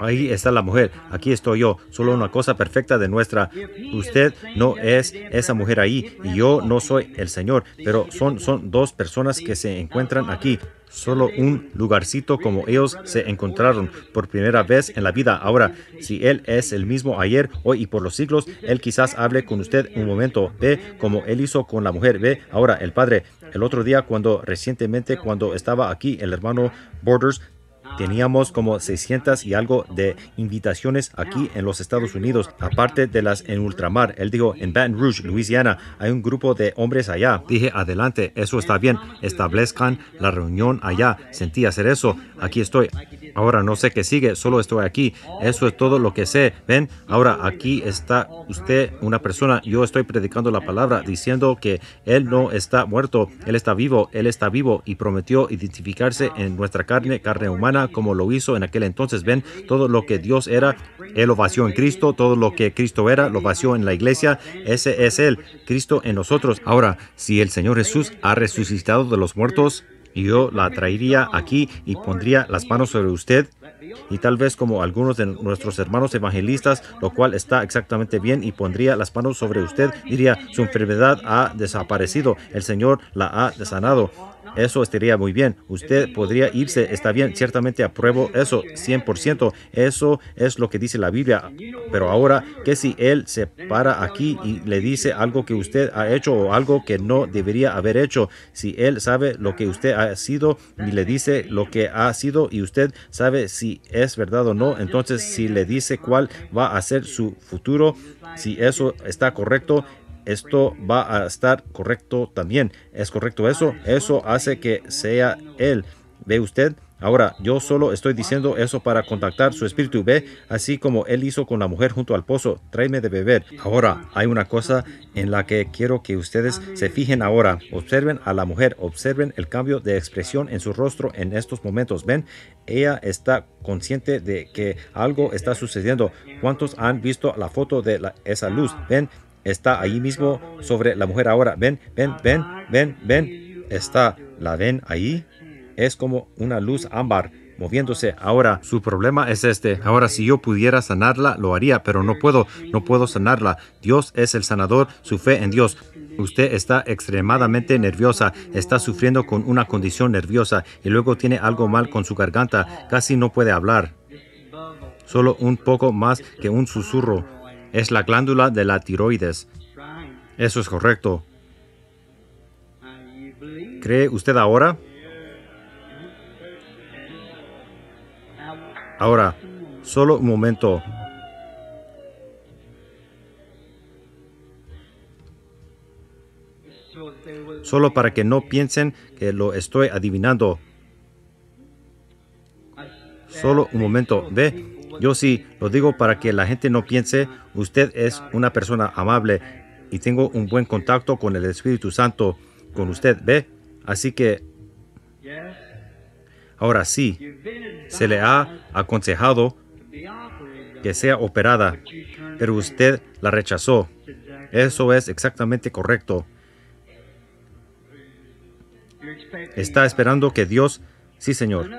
Ahí está la mujer. Aquí estoy yo. Solo una cosa perfecta de nuestra. Usted no es esa mujer ahí y yo no soy el Señor. Pero son, son dos personas que se encuentran aquí solo un lugarcito como ellos se encontraron por primera vez en la vida. Ahora, si Él es el mismo ayer, hoy y por los siglos, Él quizás hable con usted un momento. Ve como Él hizo con la mujer. Ve ahora el Padre. El otro día, cuando recientemente, cuando estaba aquí, el hermano Borders Teníamos como 600 y algo de invitaciones aquí en los Estados Unidos, aparte de las en ultramar. Él dijo, en Baton Rouge, Luisiana, hay un grupo de hombres allá. Dije, adelante, eso está bien, establezcan la reunión allá. Sentí hacer eso, aquí estoy. Ahora no sé qué sigue, solo estoy aquí. Eso es todo lo que sé. Ven, ahora aquí está usted, una persona. Yo estoy predicando la palabra, diciendo que Él no está muerto, Él está vivo, Él está vivo y prometió identificarse en nuestra carne, carne humana como lo hizo en aquel entonces. Ven, todo lo que Dios era, Él lo vació en Cristo, todo lo que Cristo era, lo vació en la iglesia. Ese es Él, Cristo en nosotros. Ahora, si el Señor Jesús ha resucitado de los muertos, yo la traería aquí y pondría las manos sobre usted y tal vez como algunos de nuestros hermanos evangelistas, lo cual está exactamente bien y pondría las manos sobre usted, diría, su enfermedad ha desaparecido, el Señor la ha sanado. Eso estaría muy bien. Usted podría irse, está bien, ciertamente apruebo eso 100%. Eso es lo que dice la Biblia. Pero ahora, ¿qué si él se para aquí y le dice algo que usted ha hecho o algo que no debería haber hecho? Si él sabe lo que usted ha sido y le dice lo que ha sido y usted sabe si es verdad o no, entonces si le dice cuál va a ser su futuro, si eso está correcto, esto va a estar correcto también. ¿Es correcto eso? Eso hace que sea Él. ¿Ve usted? Ahora, yo solo estoy diciendo eso para contactar su espíritu, ve, así como él hizo con la mujer junto al pozo, tráeme de beber. Ahora, hay una cosa en la que quiero que ustedes se fijen ahora. Observen a la mujer, observen el cambio de expresión en su rostro en estos momentos. Ven, ella está consciente de que algo está sucediendo. ¿Cuántos han visto la foto de esa luz? Ven, está ahí mismo sobre la mujer ahora. Ven, ven, ven, ven, ven. Está, la ven ahí. Es como una luz ámbar moviéndose. Ahora, su problema es este. Ahora, si yo pudiera sanarla, lo haría, pero no puedo, no puedo sanarla. Dios es el sanador, su fe en Dios. Usted está extremadamente nerviosa, está sufriendo con una condición nerviosa y luego tiene algo mal con su garganta, casi no puede hablar. Solo un poco más que un susurro es la glándula de la tiroides. Eso es correcto. ¿Cree usted ahora? Ahora, solo un momento. Solo para que no piensen que lo estoy adivinando. Solo un momento. Ve, yo sí, lo digo para que la gente no piense, usted es una persona amable y tengo un buen contacto con el Espíritu Santo, con usted, ¿ve? Así que, ahora sí, se le ha aconsejado que sea operada, pero usted la rechazó. Eso es exactamente correcto. Está esperando que Dios Sí, señor.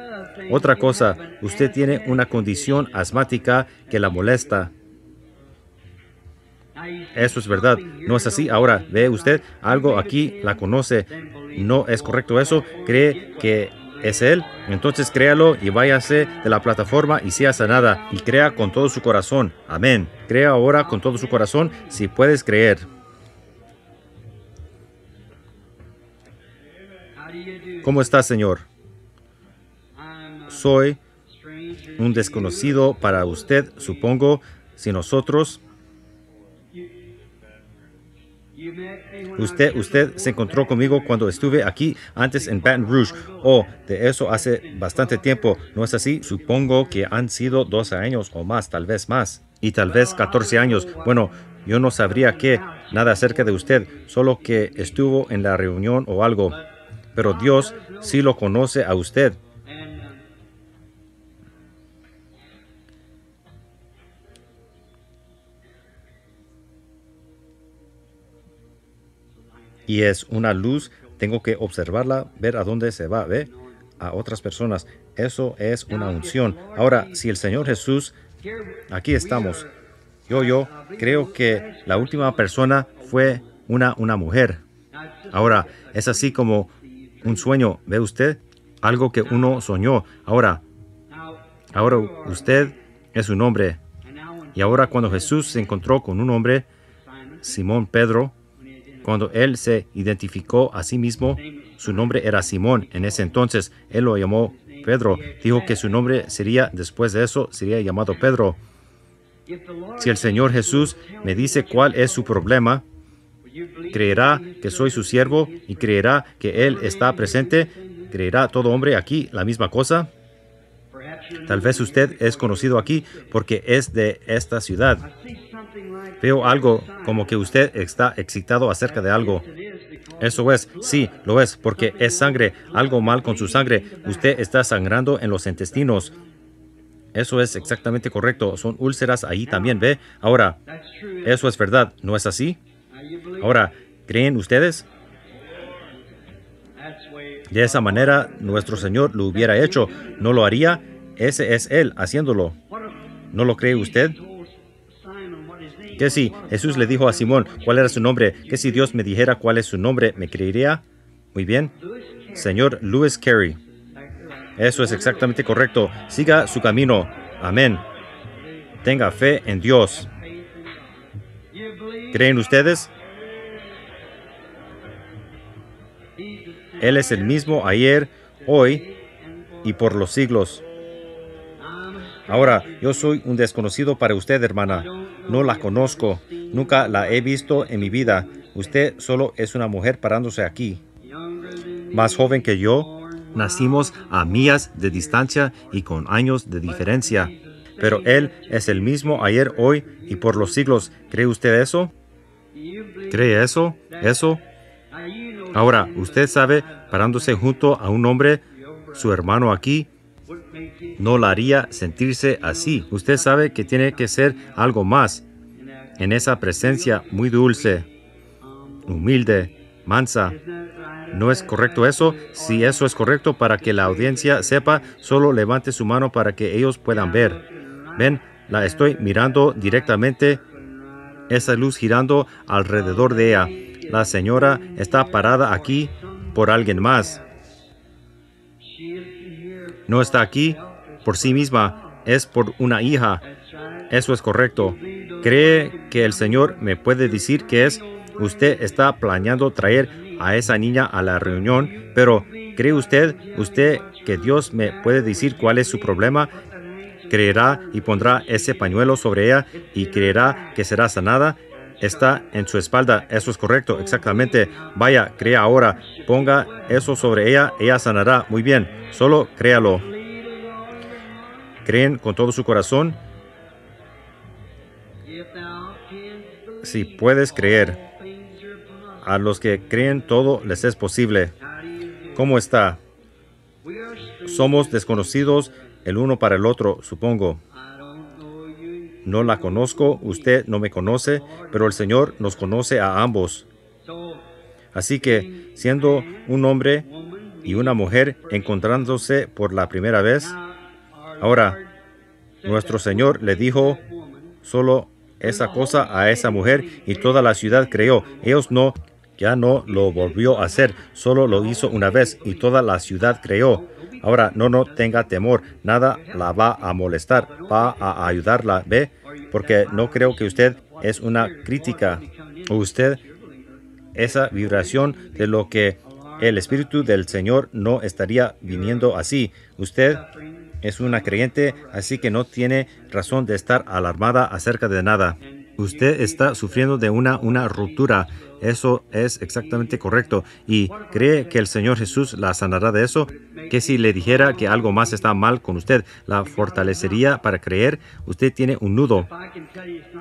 Otra cosa, usted tiene una condición asmática que la molesta. Eso es verdad. No es así. Ahora, ve usted, algo aquí la conoce. No es correcto eso. Cree que es él. Entonces créalo y váyase de la plataforma y sea sanada. Y crea con todo su corazón. Amén. Crea ahora con todo su corazón si puedes creer. ¿Cómo está, Señor? soy un desconocido para usted, supongo, si nosotros. Usted, usted se encontró conmigo cuando estuve aquí antes en Baton Rouge. o oh, de eso hace bastante tiempo, ¿no es así? Supongo que han sido 12 años o más, tal vez más. Y tal vez 14 años. Bueno, yo no sabría qué, nada acerca de usted, solo que estuvo en la reunión o algo. Pero Dios sí lo conoce a usted. y es una luz, tengo que observarla, ver a dónde se va, ¿ve? A otras personas. Eso es una unción. Ahora, si el Señor Jesús, aquí estamos. Yo, yo creo que la última persona fue una, una mujer. Ahora, es así como un sueño, ¿ve usted? Algo que uno soñó. Ahora, ahora usted es un hombre. Y ahora cuando Jesús se encontró con un hombre, Simón Pedro, cuando él se identificó a sí mismo, su nombre era Simón. En ese entonces, él lo llamó Pedro. Dijo que su nombre sería, después de eso, sería llamado Pedro. Si el Señor Jesús me dice cuál es su problema, creerá que soy su siervo y creerá que Él está presente, creerá todo hombre aquí la misma cosa. Tal vez usted es conocido aquí porque es de esta ciudad. Veo algo como que usted está excitado acerca de algo. Eso es, sí, lo es, porque es sangre, algo mal con su sangre. Usted está sangrando en los intestinos. Eso es exactamente correcto. Son úlceras ahí también, ¿ve? Ahora, eso es verdad, ¿no es así? Ahora, ¿creen ustedes? De esa manera, nuestro Señor lo hubiera hecho. ¿No lo haría? Ese es Él haciéndolo. ¿No lo cree usted? Que si Jesús le dijo a Simón cuál era su nombre, que si Dios me dijera cuál es su nombre, ¿me creería? Muy bien. Señor Lewis Carey. Eso es exactamente correcto. Siga su camino. Amén. Tenga fe en Dios. ¿Creen ustedes? Él es el mismo ayer, hoy y por los siglos. Ahora, yo soy un desconocido para usted, hermana. No la conozco. Nunca la he visto en mi vida. Usted solo es una mujer parándose aquí. Más joven que yo, nacimos a millas de distancia y con años de diferencia. Pero Él es el mismo ayer, hoy y por los siglos. ¿Cree usted eso? ¿Cree eso? ¿Eso? Ahora, usted sabe, parándose junto a un hombre, su hermano aquí, no la haría sentirse así. Usted sabe que tiene que ser algo más en esa presencia muy dulce, humilde, mansa. ¿No es correcto eso? Si eso es correcto para que la audiencia sepa, solo levante su mano para que ellos puedan ver. Ven, la estoy mirando directamente, esa luz girando alrededor de ella. La señora está parada aquí por alguien más no está aquí por sí misma, es por una hija. Eso es correcto. ¿Cree que el Señor me puede decir que es? Usted está planeando traer a esa niña a la reunión, pero ¿cree usted, usted que Dios me puede decir cuál es su problema? Creerá y pondrá ese pañuelo sobre ella y creerá que será sanada está en su espalda. Eso es correcto, exactamente. Vaya, crea ahora. Ponga eso sobre ella, ella sanará. Muy bien, solo créalo. Creen con todo su corazón. Si puedes creer, a los que creen todo les es posible. ¿Cómo está? Somos desconocidos el uno para el otro, supongo. No la conozco, usted no me conoce, pero el Señor nos conoce a ambos. Así que, siendo un hombre y una mujer encontrándose por la primera vez, ahora, nuestro Señor le dijo solo esa cosa a esa mujer y toda la ciudad creyó. Ellos no ya no lo volvió a hacer, solo lo hizo una vez y toda la ciudad creyó. Ahora no, no tenga temor, nada la va a molestar, va a ayudarla, ve, porque no creo que usted es una crítica. Usted, esa vibración de lo que el Espíritu del Señor no estaría viniendo así. Usted es una creyente, así que no tiene razón de estar alarmada acerca de nada usted está sufriendo de una, una ruptura. Eso es exactamente correcto. ¿Y cree que el Señor Jesús la sanará de eso? Que si le dijera que algo más está mal con usted, la fortalecería para creer. Usted tiene un nudo.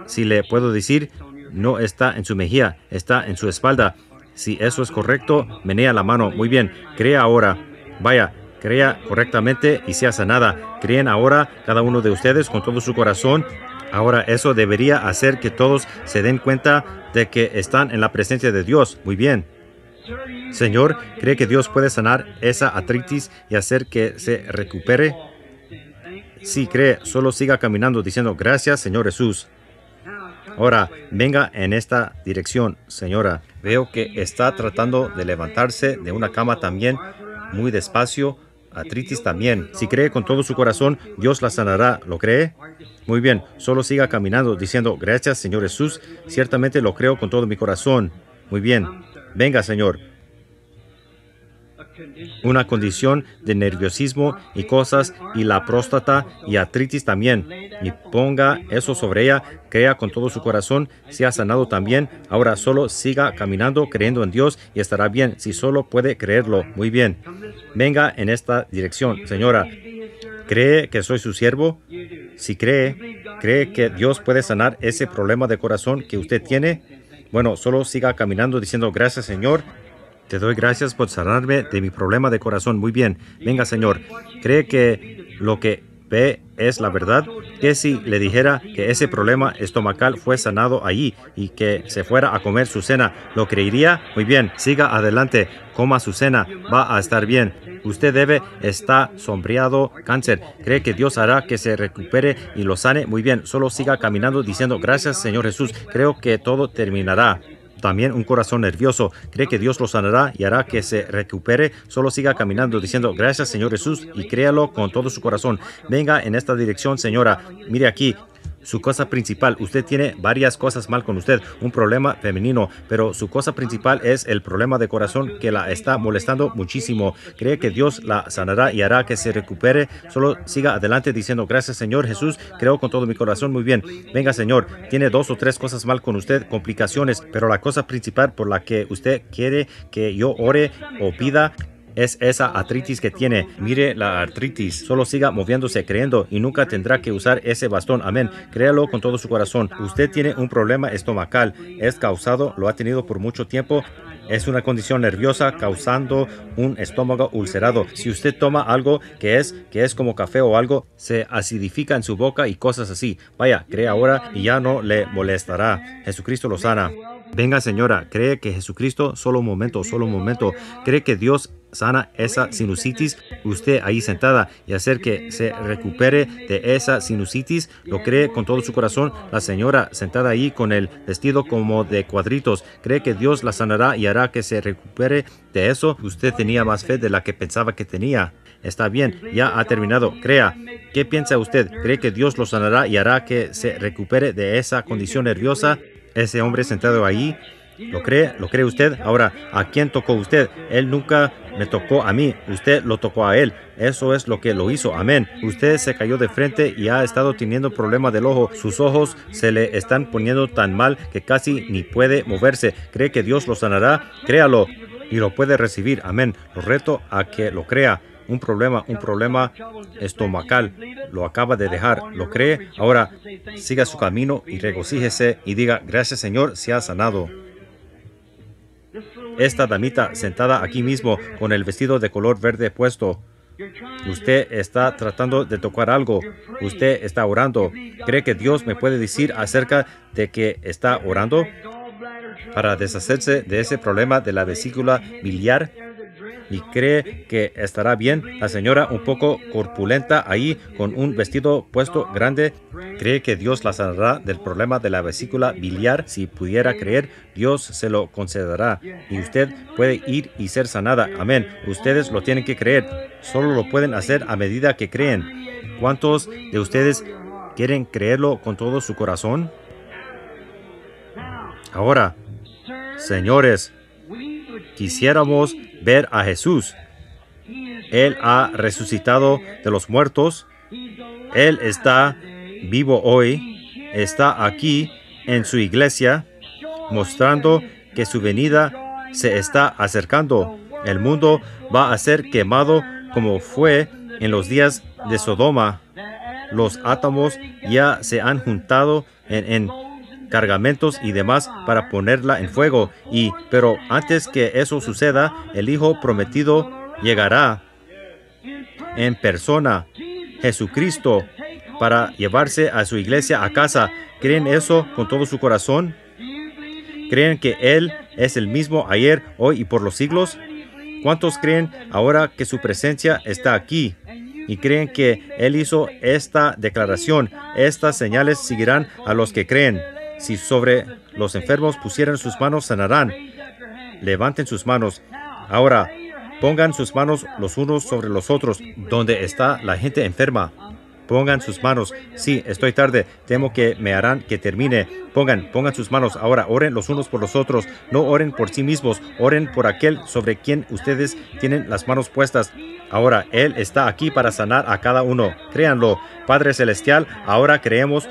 Si le puedo decir, no está en su mejilla, está en su espalda. Si eso es correcto, menea la mano. Muy bien, crea ahora. Vaya, crea correctamente y sea sanada. Creen ahora cada uno de ustedes con todo su corazón Ahora eso debería hacer que todos se den cuenta de que están en la presencia de Dios. Muy bien. Señor, ¿cree que Dios puede sanar esa artritis y hacer que se recupere? Sí, cree, solo siga caminando diciendo gracias, Señor Jesús. Ahora, venga en esta dirección, señora. Veo que está tratando de levantarse de una cama también muy despacio Atritis también. Si cree con todo su corazón, Dios la sanará. ¿Lo cree? Muy bien, solo siga caminando diciendo, gracias Señor Jesús, ciertamente lo creo con todo mi corazón. Muy bien, venga Señor, una condición de nerviosismo y cosas y la próstata y artritis también. Y ponga eso sobre ella, crea con todo su corazón, se ha sanado también, ahora solo siga caminando creyendo en Dios y estará bien, si solo puede creerlo, muy bien. Venga en esta dirección, señora. ¿Cree que soy su siervo? Si cree, ¿cree que Dios puede sanar ese problema de corazón que usted tiene? Bueno, solo siga caminando diciendo gracias Señor te doy gracias por sanarme de mi problema de corazón. Muy bien. Venga, Señor. ¿Cree que lo que ve es la verdad? ¿Qué si le dijera que ese problema estomacal fue sanado allí y que se fuera a comer su cena, ¿lo creería? Muy bien. Siga adelante. Coma su cena. Va a estar bien. Usted debe estar sombreado cáncer. Cree que Dios hará que se recupere y lo sane. Muy bien. Solo siga caminando diciendo gracias, Señor Jesús. Creo que todo terminará también un corazón nervioso. Cree que Dios lo sanará y hará que se recupere. Solo siga caminando diciendo gracias Señor Jesús y créalo con todo su corazón. Venga en esta dirección, señora. Mire aquí, su cosa principal. Usted tiene varias cosas mal con usted, un problema femenino, pero su cosa principal es el problema de corazón que la está molestando muchísimo. Cree que Dios la sanará y hará que se recupere. Solo siga adelante diciendo gracias Señor Jesús, creo con todo mi corazón muy bien. Venga Señor, tiene dos o tres cosas mal con usted, complicaciones, pero la cosa principal por la que usted quiere que yo ore o pida es esa artritis que tiene. Mire la artritis. Solo siga moviéndose, creyendo y nunca tendrá que usar ese bastón. Amén. Créalo con todo su corazón. Usted tiene un problema estomacal. Es causado, lo ha tenido por mucho tiempo es una condición nerviosa causando un estómago ulcerado. Si usted toma algo que es, que es como café o algo, se acidifica en su boca y cosas así. Vaya, cree ahora y ya no le molestará. Jesucristo lo sana. Venga señora, cree que Jesucristo, solo un momento, solo un momento, cree que Dios sana esa sinusitis, usted ahí sentada y hacer que se recupere de esa sinusitis, lo cree con todo su corazón, la señora sentada ahí con el vestido como de cuadritos, cree que Dios la sanará y hará que se recupere de eso. Usted tenía más fe de la que pensaba que tenía. Está bien, ya ha terminado. Crea. ¿Qué piensa usted? ¿Cree que Dios lo sanará y hará que se recupere de esa condición nerviosa? Ese hombre sentado ahí. ¿Lo cree? ¿Lo cree usted? Ahora, ¿a quién tocó usted? Él nunca me tocó a mí, usted lo tocó a él. Eso es lo que lo hizo, amén. Usted se cayó de frente y ha estado teniendo problemas del ojo. Sus ojos se le están poniendo tan mal que casi ni puede moverse. ¿Cree que Dios lo sanará? Créalo y lo puede recibir, amén. Lo reto a que lo crea un problema, un problema estomacal. Lo acaba de dejar, lo cree. Ahora siga su camino y regocíjese y diga, gracias Señor, se ha sanado esta damita sentada aquí mismo con el vestido de color verde puesto. Usted está tratando de tocar algo. Usted está orando. ¿Cree que Dios me puede decir acerca de que está orando? Para deshacerse de ese problema de la vesícula biliar, y cree que estará bien. La señora, un poco corpulenta ahí, con un vestido puesto grande, cree que Dios la sanará del problema de la vesícula biliar. Si pudiera creer, Dios se lo concederá y usted puede ir y ser sanada. Amén. Ustedes lo tienen que creer. Solo lo pueden hacer a medida que creen. ¿Cuántos de ustedes quieren creerlo con todo su corazón? Ahora, señores, quisiéramos ver a Jesús. Él ha resucitado de los muertos. Él está vivo hoy. Está aquí en su iglesia, mostrando que su venida se está acercando. El mundo va a ser quemado como fue en los días de Sodoma. Los átomos ya se han juntado en, y demás para ponerla en fuego. Y pero antes que eso suceda, el Hijo prometido llegará en persona, Jesucristo, para llevarse a su iglesia a casa. ¿Creen eso con todo su corazón? ¿Creen que Él es el mismo ayer, hoy y por los siglos? ¿Cuántos creen ahora que su presencia está aquí? Y creen que Él hizo esta declaración. Estas señales seguirán a los que creen. Si sobre los enfermos pusieran sus manos, sanarán. Levanten sus manos. Ahora, pongan sus manos los unos sobre los otros, donde está la gente enferma. Pongan sus manos. Sí, estoy tarde. Temo que me harán que termine. Pongan, pongan sus manos. Ahora oren los unos por los otros. No oren por sí mismos. Oren por aquel sobre quien ustedes tienen las manos puestas. Ahora Él está aquí para sanar a cada uno. Créanlo. Padre Celestial, ahora creemos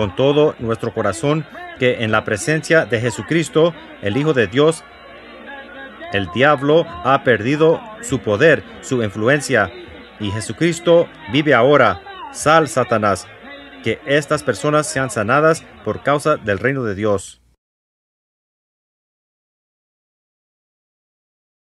con todo nuestro corazón que en la presencia de Jesucristo, el Hijo de Dios, el diablo ha perdido su poder, su influencia, y Jesucristo vive ahora. Sal, Satanás, que estas personas sean sanadas por causa del reino de Dios.